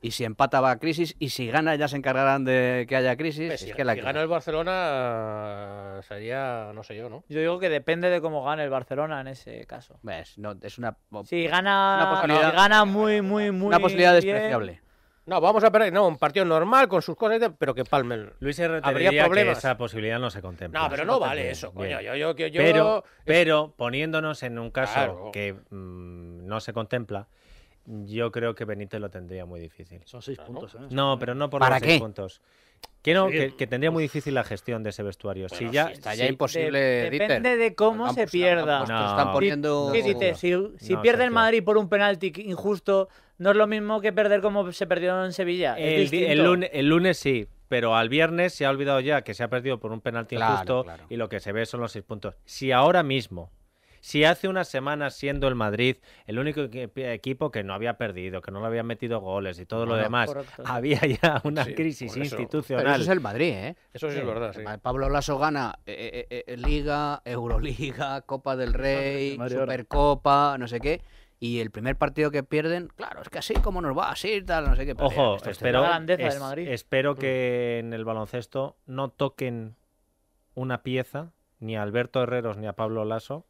Y si empata va a crisis, y si gana ya se encargarán de que haya crisis. Pues si, que la gana el Barcelona eh, sería, no sé yo, ¿no? Yo digo que depende de cómo gane el Barcelona en ese caso. No, es una... Si gana, posibilidad, gana muy, muy, muy... Una posibilidad despreciable. No, vamos a perder. No, un partido normal con sus cosas, pero que palmen. Luis R. Habría Que esa posibilidad no se contempla. No, pero no, vale eso, coño. Yo, pero, poniéndonos en un caso que mm, no se contempla, yo creo que Benítez lo tendría muy difícil. Son seis puntos. ¿eh? No, pero no por ¿Para qué? puntos. Que, no, que, tendría muy difícil la gestión de ese vestuario. si ya, está ya imposible. depende de cómo se pierda. están poniendo... si, pierde el Madrid por un penalti injusto, no es lo mismo que perder como se perdió en Sevilla. El, lunes, sí, pero al viernes se ha olvidado ya que se ha perdido por un penalti injusto y lo que se ve son los seis puntos. Si ahora mismo, si hace unas semanas siendo el Madrid el único equipo que no había perdido, que no le habían metido goles y todo lo demás, había ya una crisis institucional. eso es el Madrid, ¿eh? Eso sí, es verdad. Sí. Eh, Pablo Lasso gana eh, eh, Liga, Euroliga, Copa del Rey, Supercopa, no sé qué y el primer partido que pierden, claro, es que así como nos va, así tal, no sé qué. Ojo, espero, espero que mm. en el baloncesto no toquen una pieza, ni a Alberto Herreros ni a Pablo Lasso,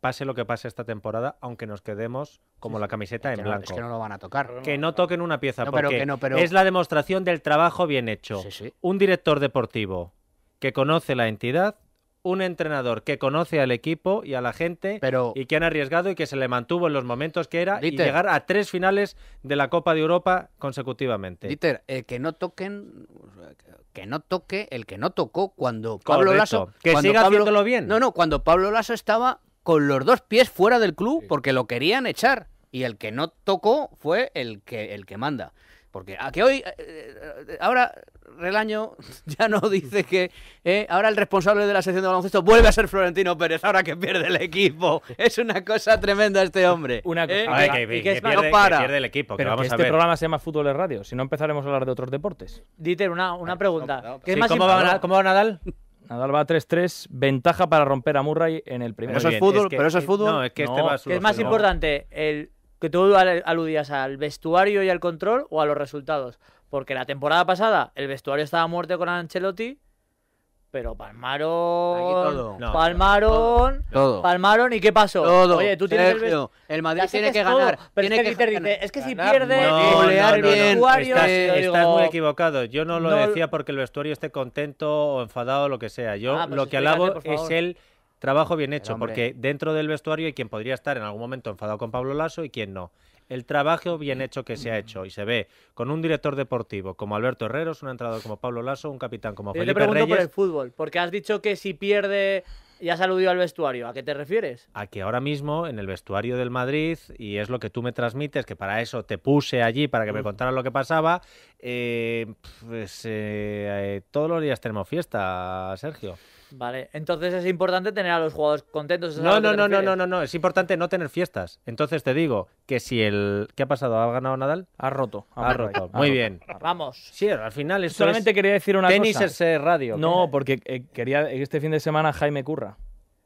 pase lo que pase esta temporada, aunque nos quedemos como la camiseta en blanco. es que no lo van a tocar. Que no toquen una pieza, porque es la demostración del trabajo bien hecho. Un director deportivo que conoce la entidad un entrenador que conoce al equipo y a la gente pero, y que han arriesgado y que se le mantuvo en los momentos que era y llegar a tres finales de la Copa de Europa consecutivamente. Dieter, que no toquen que no toque el que no tocó cuando Pablo Laso que siga bien. No, no, cuando Pablo Lasso estaba con los dos pies fuera del club porque lo querían echar y el que no tocó fue el que el que manda. Porque a ah, que hoy, eh, eh, eh, ahora Relaño <laughs> ya no dice que ahora el responsable de la sección de baloncesto vuelve a ser Florentino Pérez, ahora que pierde el equipo. Es una cosa tremenda este hombre. Una cosa. que, que, pierde, el equipo. Pero vamos este programa se llama Fútbol de Radio, si no empezaremos a hablar de otros deportes. Dieter, una, pregunta. ¿cómo, va, Nadal? Nadal va 3-3, ventaja para romper a Murray en el primer. Pero eso es fútbol, pero eso es fútbol. No, es que este va a es más importante, el que tú aludías al vestuario y al control o a los resultados. Porque la temporada pasada el vestuario estaba muerto con Ancelotti, pero palmaron. palmaron. Palmaron. ¿Y qué pasó? Todo. Oye, tú tienes el... el Madrid tiene que ganar. tiene es, que, es que si pierde. No, el vestuario. Estás, muy equivocado. Yo no lo decía porque el vestuario esté contento o enfadado o lo que sea. Yo ah, pues lo que alabo es el Trabajo bien hecho, porque dentro del vestuario hay quien podría estar en algún momento enfadado con Pablo Lasso y quien no. El trabajo bien hecho que se ha hecho y se ve con un director deportivo como Alberto Herreros, un entrenador como Pablo Lasso, un capitán como Felipe Yo te pregunto por el fútbol, porque has dicho que si pierde ya saludó al vestuario. ¿A qué te refieres? A que ahora mismo en el vestuario del Madrid, y es lo que tú me transmites, que para eso te puse allí para que me mm. contaras lo que pasaba, eh, pues, eh, eh, todos los días tenemos fiesta, Sergio. Vale, entonces es importante tener a los jugadores contentos. No, no, no, no, no, no, es importante no tener fiestas. Entonces te digo que si el... ¿Qué ha pasado? ¿Ha ganado Nadal? Ha roto. Ha, roto, muy bien. Vamos. Sí, al final Solamente quería decir una cosa. Tenis eh, radio. No, porque eh, quería este fin de semana Jaime Curra.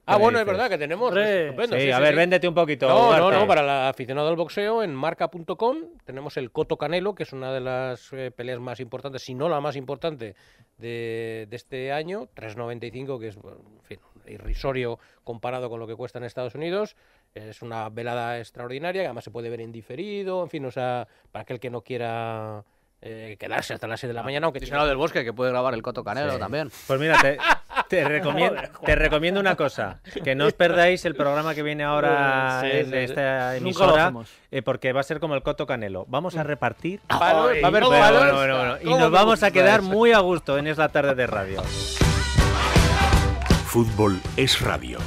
Ah, bueno, es verdad que tenemos. Sí, a ver, véndete un poquito. No, no, no, para el aficionado al boxeo, en marca.com tenemos el Coto Canelo, que es una de las eh, peleas más importantes, si no la más importante de, este año, 3.95, que es, irrisorio comparado con lo que cuesta en Estados Unidos. Es una velada extraordinaria, que además se puede ver en diferido, en fin, o sea, para aquel que no quiera. Eh, quedarse hasta las 6 de la ah, mañana, aunque... Aficionado del bosque, que puede grabar el Coto Canelo también. Pues mírate <laughs> Te <laughs> recomiendo, te recomiendo una cosa, que no os perdáis el programa que viene ahora en esta emisora, eh, porque va a ser como el Coto Canelo. Vamos a repartir a y nos vamos a quedar muy a gusto en Es tarde de radio. Fútbol es radio.